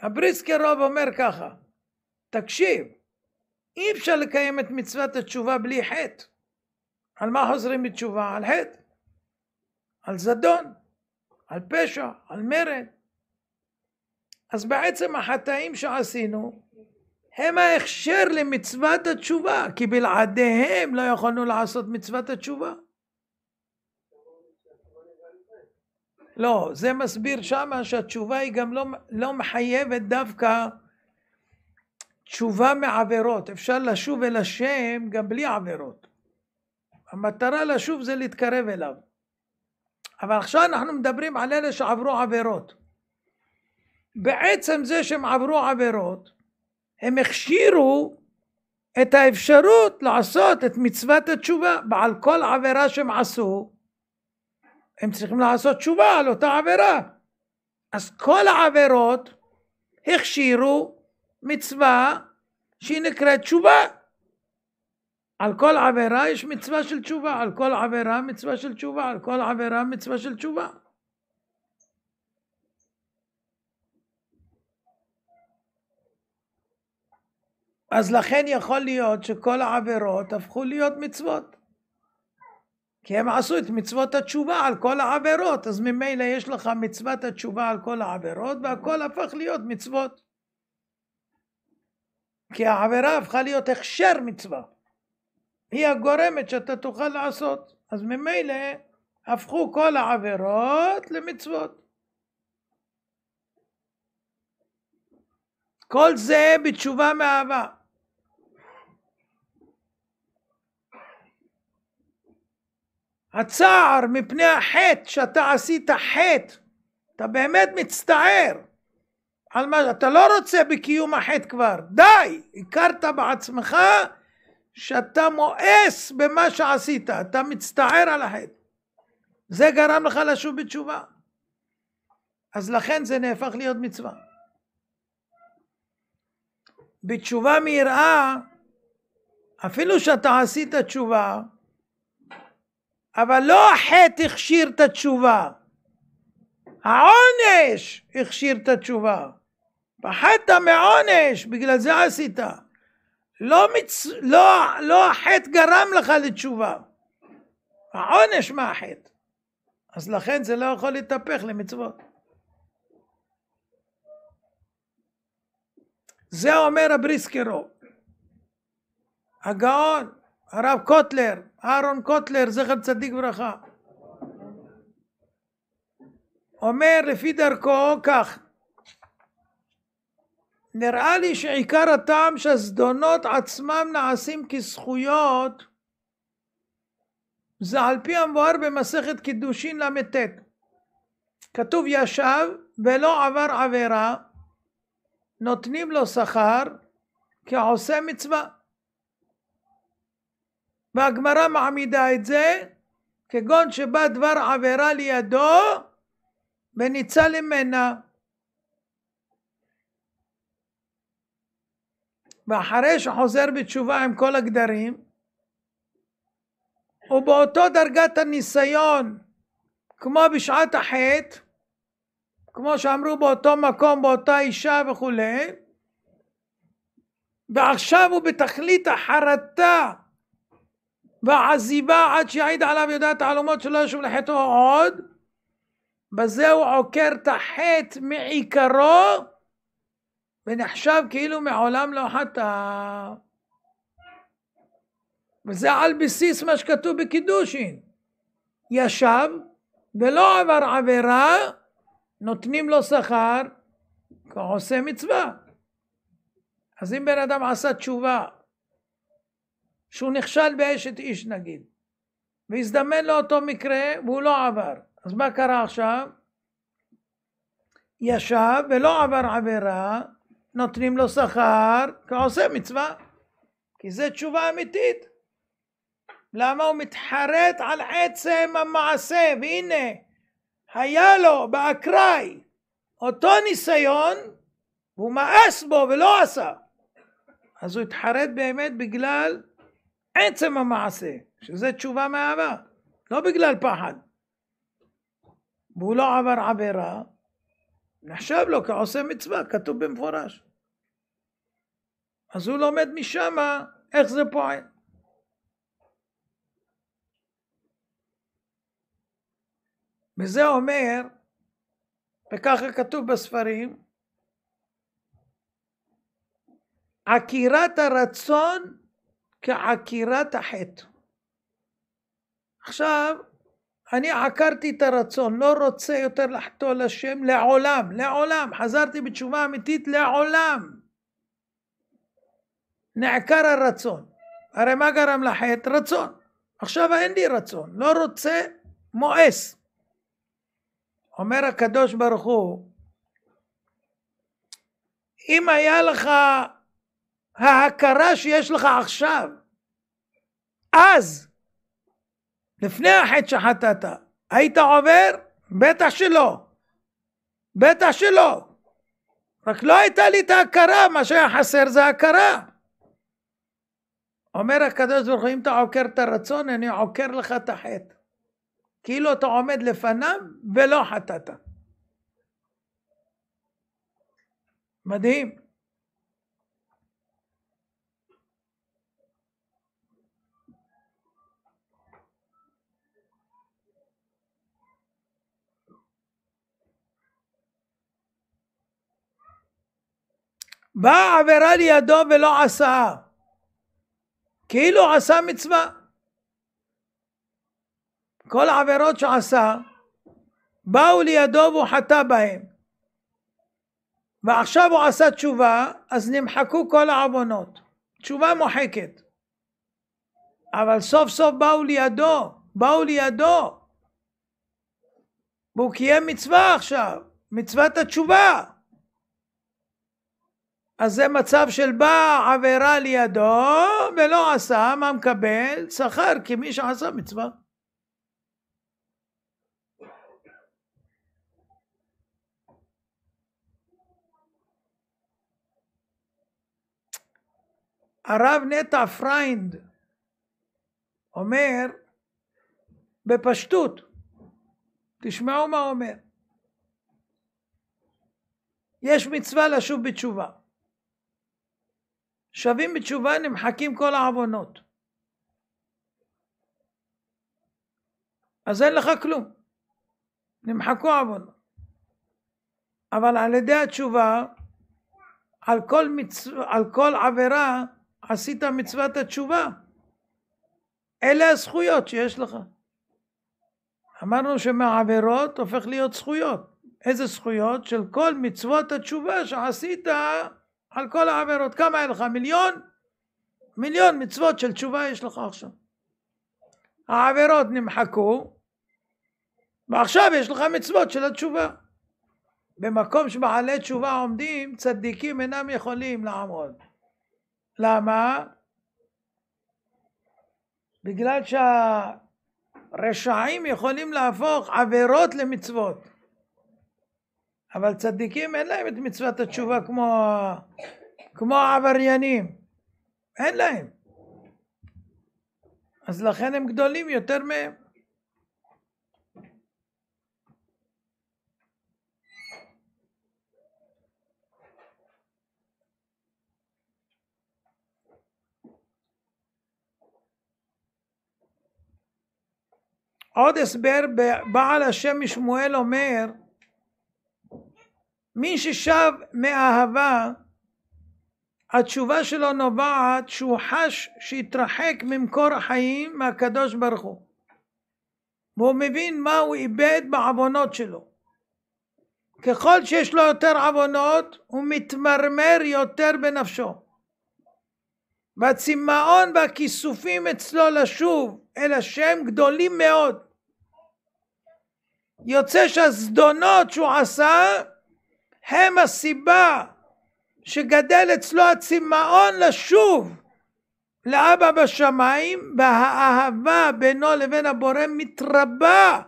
הבריסקר רוב אומר ככה, תקשיב, אי אפשר לקיים את מצוות התשובה בלי חטא. על מה חוזרים בתשובה? על חטא, על זדון, על פשע, על מרד. אז בעצם החטאים שעשינו הם ההכשר למצוות התשובה, כי בלעדיהם לא יכולנו לעשות מצוות התשובה. לא, זה מסביר שמה שהתשובה היא גם לא, לא מחייבת דווקא תשובה מעבירות. אפשר לשוב אל השם גם בלי עבירות. המטרה לשוב זה להתקרב אליו. אבל עכשיו אנחנו מדברים על אלה שעברו עבירות. בעצם זה שהם עברו עבירות, הם הכשירו את האפשרות לעשות את מצוות התשובה. ועל כל עבירה שהם עשו, הם צריכים לעשות תשובה על אותה עבירה. אז כל העבירות הכשירו מצווה שהיא נקראת תשובה. על כל עבירה יש מצווה של תשובה, על כל עבירה מצווה של תשובה, על כל עבירה מצווה של תשובה. אז לכן יכול להיות שכל העבירות הפכו להיות מצוות. כי הם עשו את מצוות התשובה על כל העבירות, אז ממילא יש לך מצוות התשובה על כל העבירות והכל הפך להיות מצוות. כי העבירה הפכה להיות הכשר מצווה. היא הגורמת שאתה תוכל לעשות. אז ממילא הפכו כל העבירות למצוות. כל זה בתשובה מאהבה. הצער מפני החטא שאתה עשית חטא, אתה באמת מצטער. על מה, אתה לא רוצה בקיום החטא כבר, די, הכרת בעצמך שאתה מואס במה שעשית, אתה מצטער על החטא. זה גרם לך לשוב בתשובה. אז לכן זה נהפך להיות מצווה. בתשובה מיראה, אפילו שאתה עשית תשובה, אבל לא החטא הכשיר את התשובה, העונש הכשיר את התשובה. פחדת מעונש, בגלל זה עשית. לא, מצ... לא, לא החטא גרם לך לתשובה. העונש מהחטא. אז לכן זה לא יכול להתהפך למצוות. זה אומר הבריסקרו. הגאון, הרב קוטלר, אהרון קוטלר, זכר צדיק ברכה. אומר לפי דרכו כך, נראה לי שעיקר הטעם שהזדונות עצמם נעשים כזכויות זה על פי המבואר במסכת קידושין ל"ט. כתוב ישב ולא עבר עבירה נותנים לו שכר כעושה מצווה. והגמרא מעמידה את זה כגון שבא דבר עבירה לידו וניצל ממנה ואחרי שחוזר בתשובה עם כל הגדרים, ובאותו דרגת הניסיון כמו בשעת החטא, כמו שאמרו באותו מקום, באותה אישה וכולי, ועכשיו הוא בתכלית החרטה והעזיבה עד שיעיד עליו יודע תעלומות שלא ישוב לחטאו עוד, בזה הוא עוקר את החטא מעיקרו ונחשב כאילו מעולם לא חטא. וזה על בסיס מה שכתוב בקידושין. ישב ולא עבר עבירה, נותנים לו שכר עושה מצווה. אז אם בן אדם עשה תשובה, שהוא נכשל באשת איש נגיד, והזדמן לו אותו מקרה והוא לא עבר, אז מה קרה עכשיו? ישב ולא עבר עבירה, נותנים לו שכר כעושה מצווה. כי זו תשובה אמיתית. למה הוא מתחרט על עצם המעשה, והנה, היה לו באקראי אותו ניסיון, והוא מאס בו ולא עשה. אז הוא התחרט באמת בגלל עצם המעשה, שזה תשובה מאהבה, לא בגלל פחד. והוא לא עבר עבירה, נחשב לו כעושה מצווה, כתוב במפורש. אז הוא לומד משם איך זה פועל. וזה אומר, וככה כתוב בספרים, עקירת הרצון כעקירת החטא. עכשיו, אני עקרתי את הרצון, לא רוצה יותר לחטוא לשם לעולם, לעולם. חזרתי בתשובה אמיתית לעולם. נעקר הרצון. הרי מה גרם לחטא? רצון. עכשיו אין לי רצון, לא רוצה, מואס. אומר הקדוש ברוך הוא, אם היה לך ההכרה שיש לך עכשיו, אז, לפני החטא שחטאת, היית עובר? בטח שלא. בטח שלא. רק לא הייתה לי את ההכרה, מה שהיה חסר זה הכרה. אומר הקדוש ברוך הוא, אם אתה עוקר את הרצון, אני עוקר לך את החטא. כאילו אתה עומד לפניו ולא חטאת. מדהים. באה עבירה לידו ולא עשה. כאילו עשה מצווה. כל העבירות שעשה, באו לידו והוא חטא בהן. ועכשיו הוא עשה תשובה, אז נמחקו כל העוונות. תשובה מוחקת. אבל סוף סוף באו לידו, באו לידו. והוא קיים מצווה עכשיו, מצוות התשובה. אז זה מצב של בא עבירה לידו ולא עשה, מה מקבל? שכר כמי שעשה מצווה. הרב נטע פריינד אומר בפשטות, תשמעו מה אומר, יש מצווה לשוב בתשובה. שבים בתשובה נמחקים כל העוונות. אז אין לך כלום, נמחקו עוונות. אבל על ידי התשובה, על כל, מצו... על כל עבירה עשית מצוות התשובה. אלה הזכויות שיש לך. אמרנו שמעבירות הופך להיות זכויות. איזה זכויות? של כל מצוות התשובה שעשית על כל העבירות. כמה היה לך? מיליון? מיליון מצוות של תשובה יש לך עכשיו. העבירות נמחקו, ועכשיו יש לך מצוות של התשובה. במקום שבעלי תשובה עומדים, צדיקים אינם יכולים לעמוד. למה? בגלל שהרשעים יכולים להפוך עבירות למצוות. אבל צדיקים אין להם את מצוות התשובה כמו, כמו עבריינים. אין להם. אז לכן הם גדולים יותר מהם. עוד הסבר, בעל השם משמואל אומר מי ששב מאהבה התשובה שלו נובעת שהוא חש שהתרחק ממקור החיים מהקדוש ברוך הוא והוא מבין מה הוא איבד בעוונות שלו ככל שיש לו יותר עוונות הוא מתמרמר יותר בנפשו והצמאון והכיסופים אצלו לשוב אל השם גדולים מאוד יוצא שהזדונות שהוא עשה הם הסיבה שגדל אצלו הצמאון לשוב לאבא בשמיים והאהבה בינו לבין הבורא מתרבה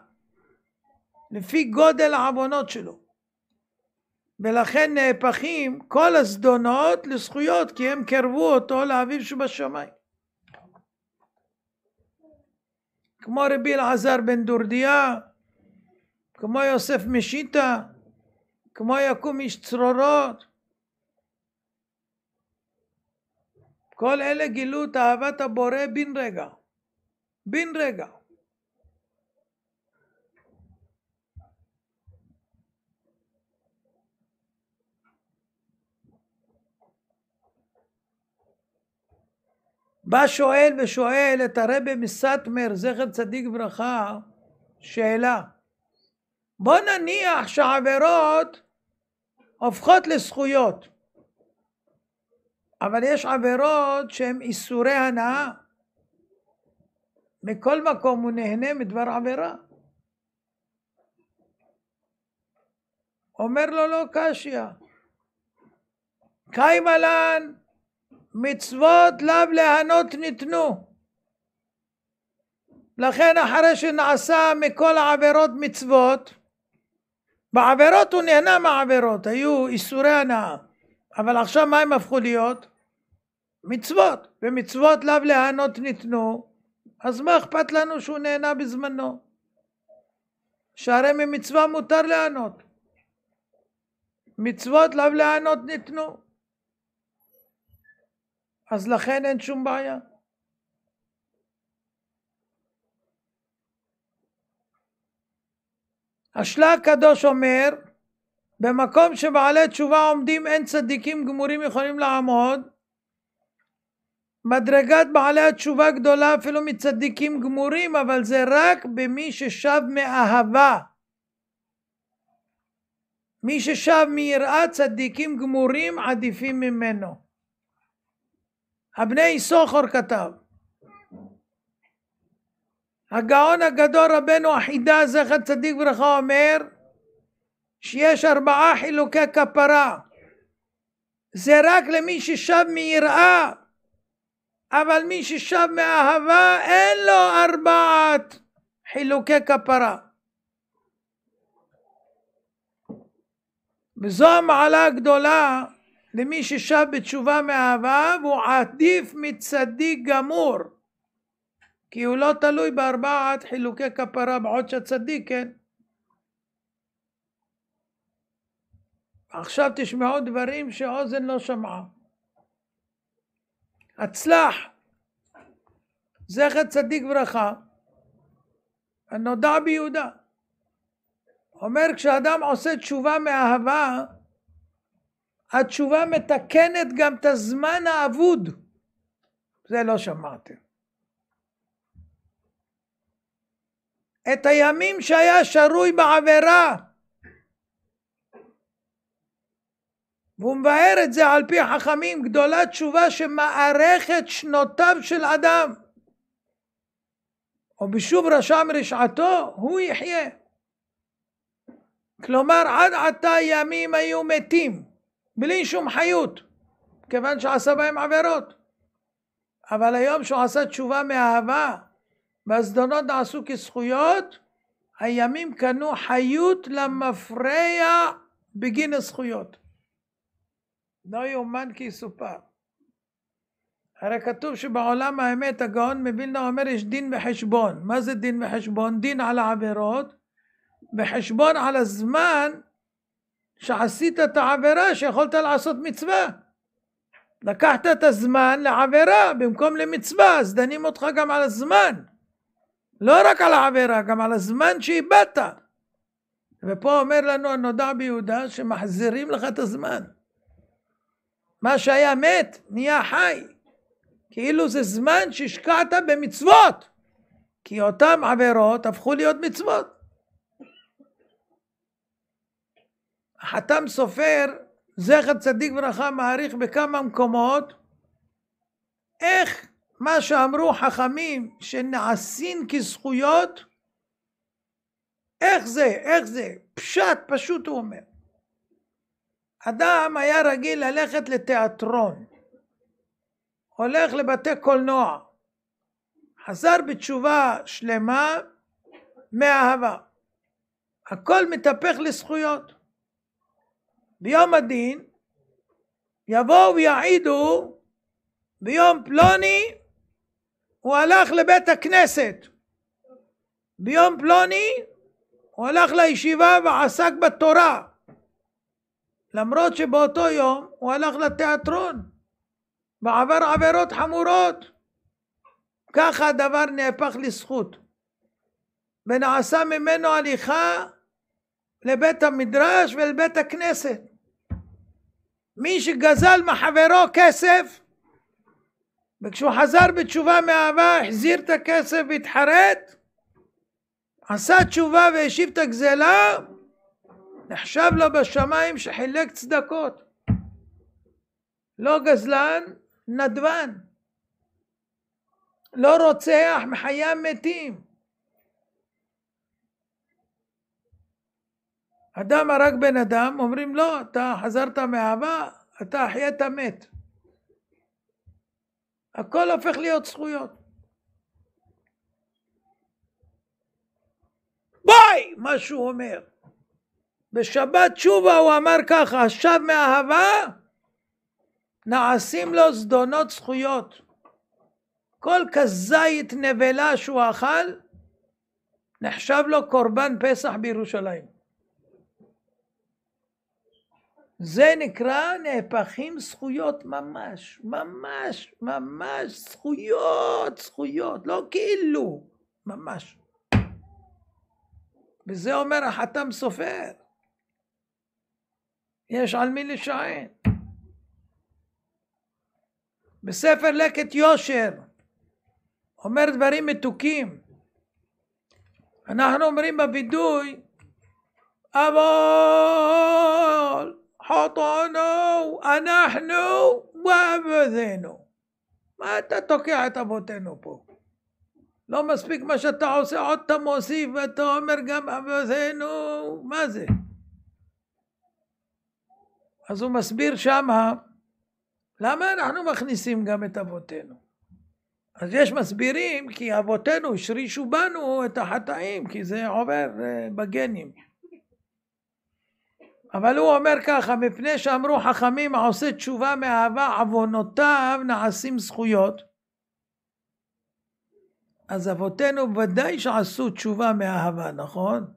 לפי גודל העוונות שלו ולכן נהפכים כל הזדונות לזכויות כי הם קרבו אותו לאביו שבשמיים כמו רבי אלעזר בן דורדיה כמו יוסף משיטה כמו יקום איש צרורות. כל אלה גילו את אהבת הבורא בן רגע. בן רגע. בא שואל ושואל את הרבי מסטמר, זכר צדיק ברכה, שאלה. בוא נניח שעבירות הופכות לזכויות. אבל יש עבירות שהן איסורי הנאה. מכל מקום הוא נהנה מדבר עבירה. אומר לו לא קשיא. קיימה לן מצוות לאו להנות ניתנו. לכן אחרי שנעשה מכל העבירות מצוות, בעבירות הוא נהנה מהעבירות, היו איסורי הנאה, אבל עכשיו מה הם הפכו להיות? מצוות, ומצוות לאו להנות ניתנו, אז מה אכפת לנו שהוא נהנה בזמנו? שהרי ממצווה מותר להנות, מצוות לאו להנות ניתנו. אז לכן אין שום בעיה. השלה הקדוש אומר, במקום שבעלי תשובה עומדים אין צדיקים גמורים יכולים לעמוד, מדרגת בעלי התשובה גדולה אפילו מצדיקים גמורים, אבל זה רק במי ששב מאהבה. מי ששב מיראה צדיקים גמורים עדיפים ממנו. הבני סוחר כתב הגאון הגדול רבנו החידה זכר צדיק ברכה אומר שיש ארבעה חילוקי כפרה זה רק למי ששב מיראה אבל מי ששב מאהבה אין לו ארבעת חילוקי כפרה וזו המעלה הגדולה למי ששב בתשובה מאהבה והוא עדיף מצדיק גמור כי הוא לא תלוי בארבעת חילוקי כפרה בעוד שהצדיק כן. עכשיו תשמעו דברים שאוזן לא שמעה. הצלח, זכר צדיק ברכה, הנודע ביהודה. אומר כשאדם עושה תשובה מאהבה, התשובה מתקנת גם את הזמן האבוד. זה לא שמעתם. את הימים שהיה שרוי בעבירה והוא מבאר את זה על פי חכמים, גדולה תשובה שמארכת שנותיו של אדם או בשוב רשע מרשעתו הוא יחיה כלומר עד עתה ימים היו מתים בלי שום חיות כיוון שעשה בהם עבירות אבל היום שהוא עשה תשובה מאהבה והזדונות נעשו כזכויות, הימים קנו חיות למפרע בגין הזכויות. לא יאומן כי יסופר. הרי כתוב שבעולם האמת הגאון מווילנה אומר יש דין וחשבון. מה זה דין וחשבון? דין על העבירות וחשבון על הזמן שעשית את העבירה שיכולת לעשות מצווה. לקחת את הזמן לעבירה במקום למצווה, אז דנים אותך גם על הזמן. לא רק על העבירה, גם על הזמן שאיבדת. ופה אומר לנו הנודע ביהודה שמחזירים לך את הזמן. מה שהיה מת נהיה חי. כאילו זה זמן שהשקעת במצוות. כי אותן עבירות הפכו להיות מצוות. החתם סופר, זכר צדיק ורחם, מעריך בכמה מקומות איך מה שאמרו חכמים שנעשין כזכויות, איך זה, איך זה, פשט, פשוט הוא אומר. אדם היה רגיל ללכת לתיאטרון, הולך לבתי קולנוע, חזר בתשובה שלמה מאהבה. הכל מתהפך לזכויות. ביום הדין יבואו ויעידו ביום פלוני הוא הלך לבית הכנסת. ביום פלוני הוא הלך לישיבה ועסק בתורה. למרות שבאותו יום הוא הלך לתיאטרון ועבר עבירות חמורות. ככה הדבר נהפך לזכות. ונעשה ממנו הליכה לבית המדרש ולבית הכנסת. מי שגזל מחברו כסף וכשהוא חזר בתשובה מאהבה, החזיר את הכסף והתחרט, עשה תשובה והשיב את הגזלה, נחשב לו בשמיים שחילק צדקות. לא גזלן, נדבן. לא רוצח, מחיה מתים. אדם הרג בן אדם, אומרים לו, לא, אתה חזרת מאהבה, אתה אחיית מת. הכל הופך להיות זכויות. בואי! מה שהוא אומר. בשבת תשובה הוא אמר ככה, שב מאהבה נעשים לו זדונות זכויות. כל כזית נבלה שהוא אכל נחשב לו קורבן פסח בירושלים. זה נקרא נהפכים זכויות ממש, ממש, ממש, זכויות, זכויות, לא כאילו, ממש. וזה אומר החתם סופר. יש על מי לשען. בספר לקט יושר אומר דברים מתוקים. אנחנו אומרים בווידוי אבל حطنا אנחנו ואבותינו. מה אתה תוקע את אבותינו פה? לא מספיק מה שאתה עושה, עוד אתה מוסיף ואתה אומר גם אבותינו, מה זה? אז הוא מסביר שמה למה אנחנו מכניסים גם את אבותינו. אז יש מסבירים כי אבותינו השרישו בנו את החטאים, כי זה עובר אה, בגנים. אבל הוא אומר ככה, מפני שאמרו חכמים העושה תשובה מאהבה עוונותיו נעשים זכויות. אז אבותינו ודאי שעשו תשובה מאהבה, נכון?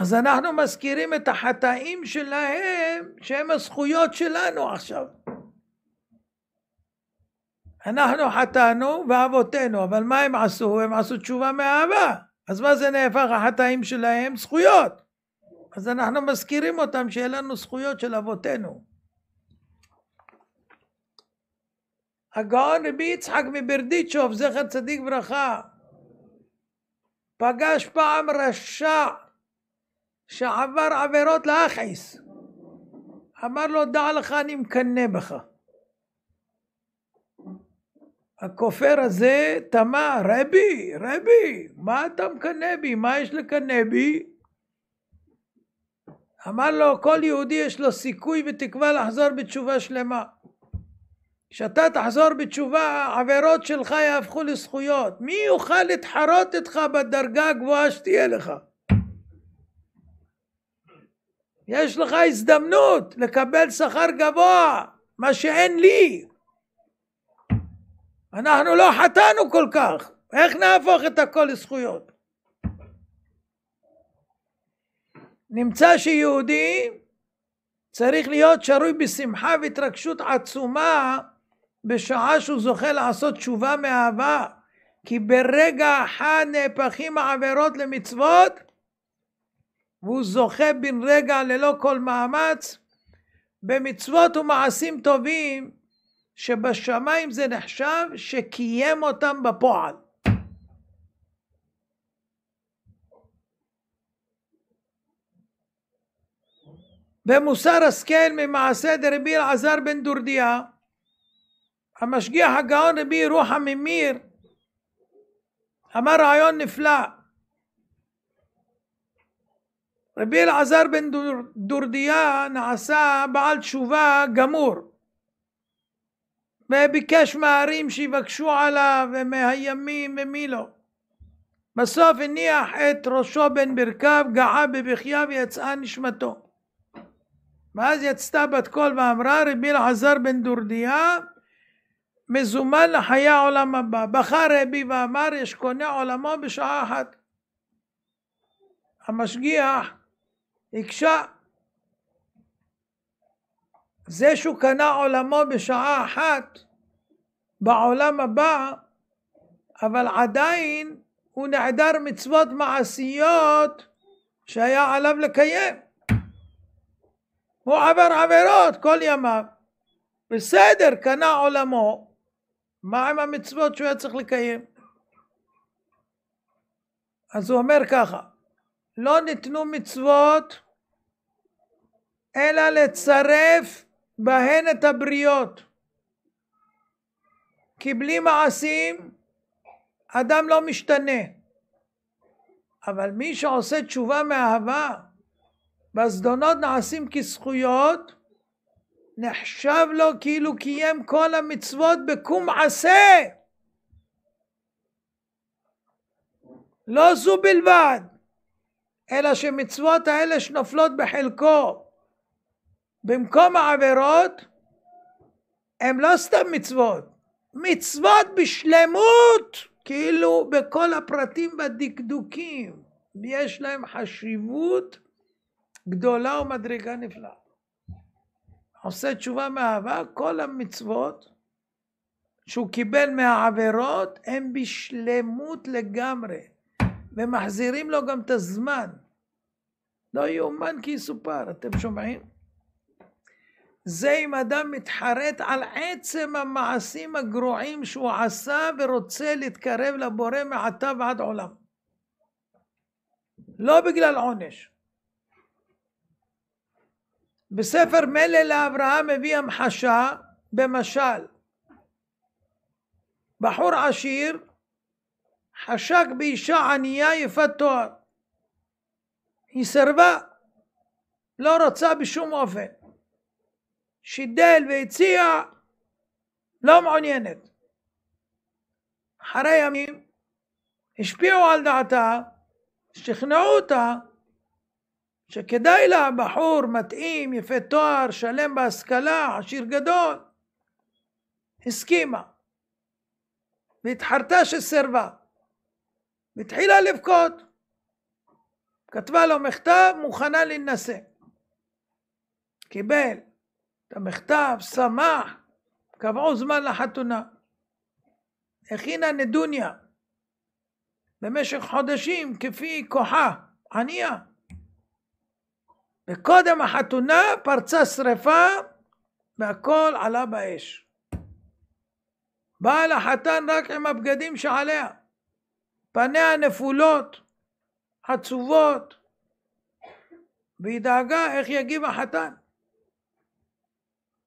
אז אנחנו מזכירים את החטאים שלהם שהם הזכויות שלנו עכשיו. אנחנו חטאנו ואבותינו, אבל מה הם עשו? הם עשו תשובה מאהבה. אז מה זה נהפך החטאים שלהם? זכויות. אז אנחנו מזכירים אותם שיהיה לנו זכויות של אבותינו. הגאון רבי יצחק מברדיצ'וב, זכר צדיק ברכה, פגש פעם רשע שעבר עבירות לאחיס. אמר לו, דע לך, אני מקנא בך. הכופר הזה תמה, רבי, רבי, מה אתה מקנא בי? מה יש לקנא בי? אמר לו, כל יהודי יש לו סיכוי ותקווה לחזור בתשובה שלמה. כשאתה תחזור בתשובה, העבירות שלך יהפכו לזכויות. מי יוכל להתחרות איתך בדרגה הגבוהה שתהיה לך? יש לך הזדמנות לקבל שכר גבוה, מה שאין לי. אנחנו לא חטאנו כל כך, איך נהפוך את הכל לזכויות? נמצא שיהודי צריך להיות שרוי בשמחה והתרגשות עצומה בשעה שהוא זוכה לעשות תשובה מאהבה כי ברגע אחד נהפכים העבירות למצוות והוא זוכה בן רגע ללא כל מאמץ במצוות ומעשים טובים שבשמיים זה נחשב שקיים אותם בפועל במוסר השכל ממעשה דרבי אלעזר בן דורדיה המשגיח הגאון רבי ירוחם ממיר אמר רעיון נפלא רבי אלעזר בן דור, דורדיה נעשה בעל תשובה גמור וביקש מהערים שיבקשו עליו ומהימים ומי לא בסוף הניח את ראשו בן ברכיו גאה בבכייו ויצאה נשמתו ואז יצתה בת קול ואמרה רבי אלעזר בן דורדיה מזומן לחיי העולם הבא. בחר רבי ואמר יש קונה עולמו בשעה אחת. המשגיח הקשה. זה שהוא קנה עולמו בשעה אחת בעולם הבא, אבל עדיין הוא נעדר מצוות מעשיות שהיה עליו לקיים. הוא עבר עבירות כל ימיו. בסדר, קנה עולמו, מה עם המצוות שהוא היה צריך לקיים? אז הוא אומר ככה, לא ניתנו מצוות אלא לצרף בהן את הבריות. כי בלי מעשים אדם לא משתנה. אבל מי שעושה תשובה מאהבה והזדונות נעשים כזכויות, נחשב לו כאילו קיים כל המצוות בקום עשה. לא זו בלבד, אלא שמצוות האלה שנופלות בחלקו במקום העבירות, הם לא סתם מצוות, מצוות בשלמות, כאילו בכל הפרטים והדקדוקים, יש להם חשיבות גדולה ומדרגה נפלאה. עושה תשובה מאהבה, כל המצוות שהוא קיבל מהעבירות הם בשלמות לגמרי, ומחזירים לו גם את הזמן. לא יאומן כי יסופר, אתם שומעים? זה אם אדם מתחרט על עצם המעשים הגרועים שהוא עשה ורוצה להתקרב לבורא מעתה ועד עולם. לא בגלל עונש. בספר מלל לאברהם מביא המחשה במשל. בחור עשיר חשק באישה ענייה יפת תואר. היא סרבה, לא רוצה בשום אופן. שידל והציע, לא מעוניינת. אחרי ימים השפיעו על דעתה, שכנעו אותה שכדאי לה, בחור מתאים, יפה תואר, שלם בהשכלה, עשיר גדול. הסכימה. והתחרטה שסרבה. והתחילה לבכות. כתבה לו מכתב, מוכנה להינשא. קיבל את המכתב, שמח, קבעו זמן לחתונה. הכינה נדוניה במשך חודשים כפי כוחה, ענייה. וקודם החתונה פרצה שרפה והכל עלה באש. בעל החתן רק עם הבגדים שעליה, פניה נפולות, עצובות, והיא דאגה איך יגיב החתן.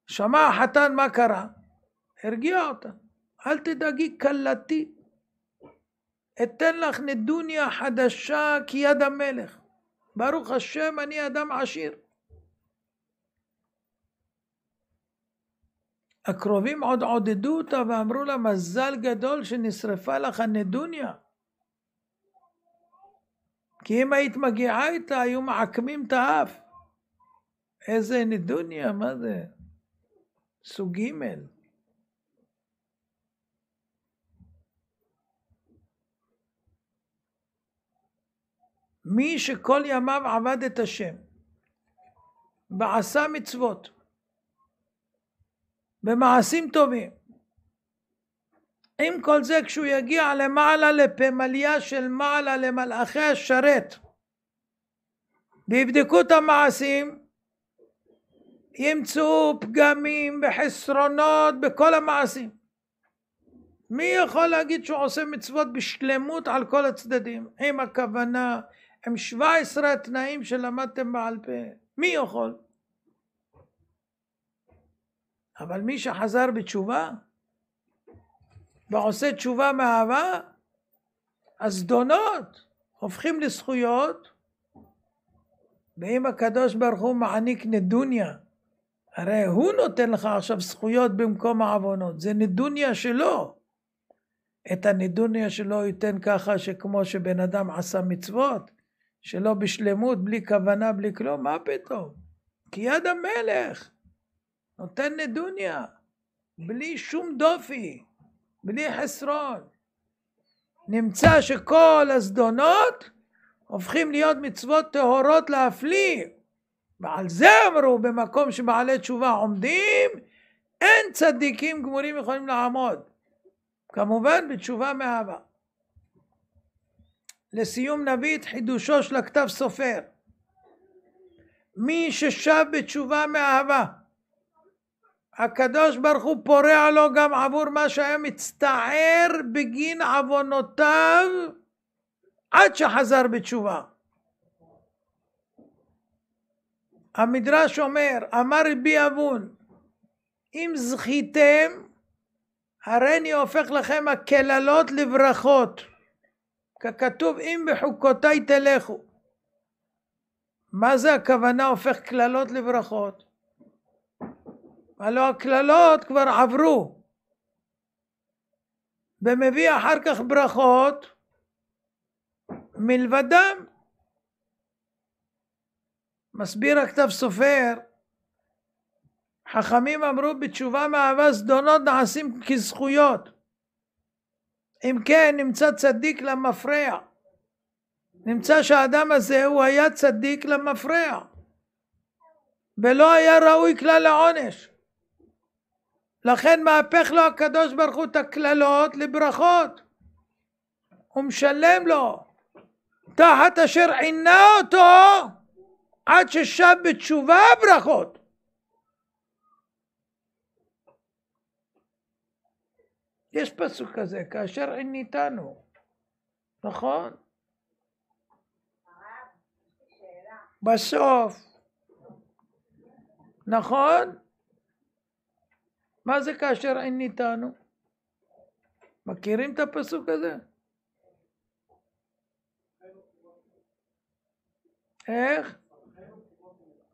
שמע החתן מה קרה, הרגיע אותה, אל תדאגי כלתי, אתן לך נדוניה חדשה כיד המלך. ברוך השם, אני אדם עשיר. הקרובים עוד עודדו אותה ואמרו לה, מזל גדול שנשרפה לך הנדוניה. כי אם היית מגיעה איתה, היו מעקמים את האף. איזה נדוניה, מה זה? סוג ג' מי שכל ימיו עבד את השם ועשה מצוות במעשים טובים עם כל זה כשהוא יגיע למעלה לפמליה של מעלה למלאכי השרת ויבדקו את המעשים ימצאו פגמים וחסרונות בכל המעשים מי יכול להגיד שהוא עושה מצוות בשלמות על כל הצדדים עם הכוונה הם 17 התנאים שלמדתם בעל פה. מי יכול? אבל מי שחזר בתשובה ועושה תשובה מאהבה, הזדונות הופכים לזכויות, ואם הקדוש ברוך הוא מעניק נדוניה, הרי הוא נותן לך עכשיו זכויות במקום העוונות, זה נדוניה שלו. את הנדוניה שלו ייתן ככה שכמו שבן אדם עשה מצוות, שלא בשלמות, בלי כוונה, בלי כלום, מה פתאום? כי יד המלך נותן נדוניה, בלי שום דופי, בלי חסרון. נמצא שכל הזדונות הופכים להיות מצוות טהורות להפליא. ועל זה אמרו, במקום שבעלי תשובה עומדים, אין צדיקים גמורים יכולים לעמוד. כמובן בתשובה מאהבה. לסיום נביא את חידושו של הכתב סופר. מי ששב בתשובה מאהבה, הקדוש ברוך הוא פורע לו גם עבור מה שהיה מצטער בגין עוונותיו עד שחזר בתשובה. המדרש אומר, אמר רבי אבון, אם זכיתם, הריני הופך לכם הקללות לברכות. ככתוב אם בחוקותיי תלכו. מה זה הכוונה הופך קללות לברכות? הלא הקללות כבר עברו ומביא אחר כך ברכות מלבדם. מסביר הכתב סופר חכמים אמרו בתשובה מאהבה זדונות נעשים כזכויות אם כן נמצא צדיק למפרע נמצא שהאדם הזה הוא היה צדיק למפרע ולא היה ראוי כלל לעונש לכן מהפך לו הקדוש ברוך הוא את הקללות לברכות הוא משלם לו תחת אשר עינה אותו עד ששב בתשובה ברכות יש פסוק כזה, כאשר עיניתנו, נכון? בסוף, נכון? מה זה כאשר עיניתנו? מכירים את הפסוק הזה? איך?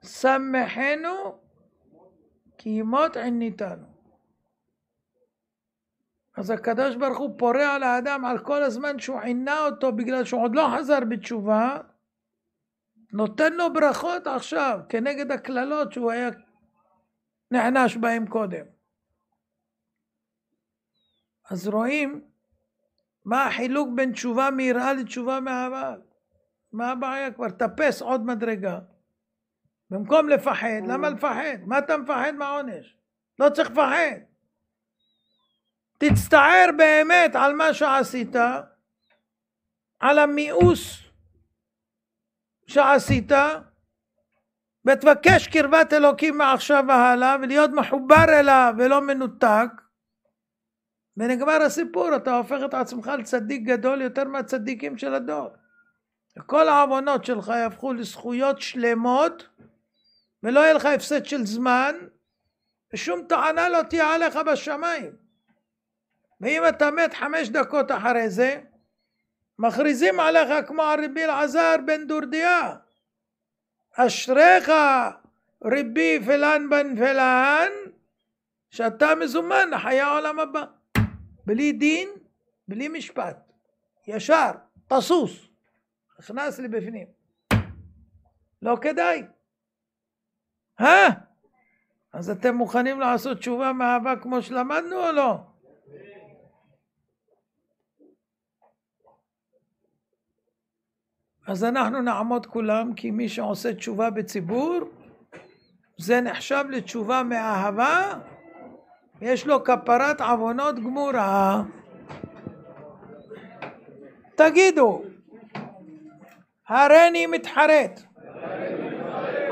שמחנו כי ימות עיניתנו. אז הקדוש ברוך הוא פורע על האדם על כל הזמן שהוא עינה אותו בגלל שהוא עוד לא חזר בתשובה, נותן לו ברכות עכשיו כנגד הקללות שהוא היה נענש בהן קודם. אז רואים מה החילוק בין תשובה מיראה לתשובה מאהבה. מה הבעיה כבר? טפס עוד מדרגה. במקום לפחד, למה לפחד? מה אתה מפחד מהעונש? לא צריך לפחד. תצטער באמת על מה שעשית, על המיאוס שעשית, ותבקש קרבת אלוקים מעכשיו והלאה, ולהיות מחובר אליו ולא מנותק, ונגמר הסיפור, אתה הופך את עצמך לצדיק גדול יותר מהצדיקים של הדור. כל העוונות שלך יהפכו לזכויות שלמות, ולא יהיה לך הפסד של זמן, ושום טענה לא תהיה עליך בשמיים. ואם אתה מת חמש דקות אחרי זה, מכריזים עליך כמו על רבי אלעזר בן דורדיה. אשריך רבי פלן בן פלן, שאתה מזומן לחיי העולם הבא. בלי דין, בלי משפט. ישר, תסוס. נכנס לי בפנים. לא כדאי. אה? אז אתם מוכנים לעשות תשובה מאהבה כמו שלמדנו או לא? אז אנחנו נעמוד כולם, כי מי שעושה תשובה בציבור, זה נחשב לתשובה מאהבה, יש לו כפרת עוונות גמורה. תגידו, הריני מתחרט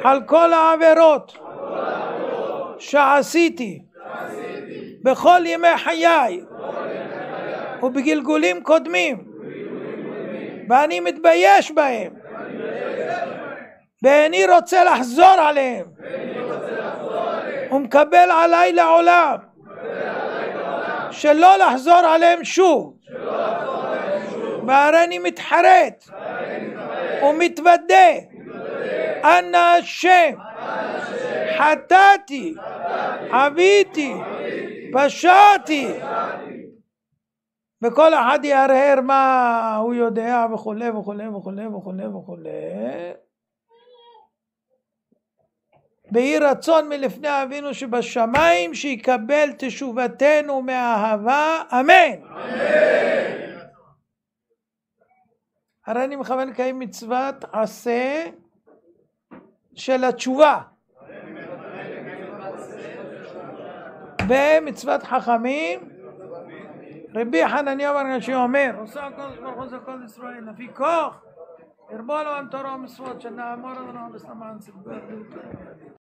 על כל העבירות שעשיתי בכל ימי חיי ובגלגולים קודמים ואני מתבייש בהם. ואיני רוצה לחזור עליהם. ומקבל עליי לעולם. שלא לחזור עליהם שוב. והרי מתחרט. ומתוודה. אנא השם. חטאתי. עוויתי. פשעתי. וכל אחד יהרהר מה הוא יודע וכולי וכולי וכולי וכולי וכולי. ויהי רצון מלפני אבינו שבשמיים שיקבל תשובתנו מאהבה, אמן. אמן. הרי אני מכוון לקיים מצוות עשה של התשובה. ומצוות חכמים רבי חנניה בן רש"י אומר, עושה הקודש ברוך הוא זה כל ישראל, לפי כוח, הרבו לו עם תורה ומצוות, שנאמר לנו בסלמן סבבה.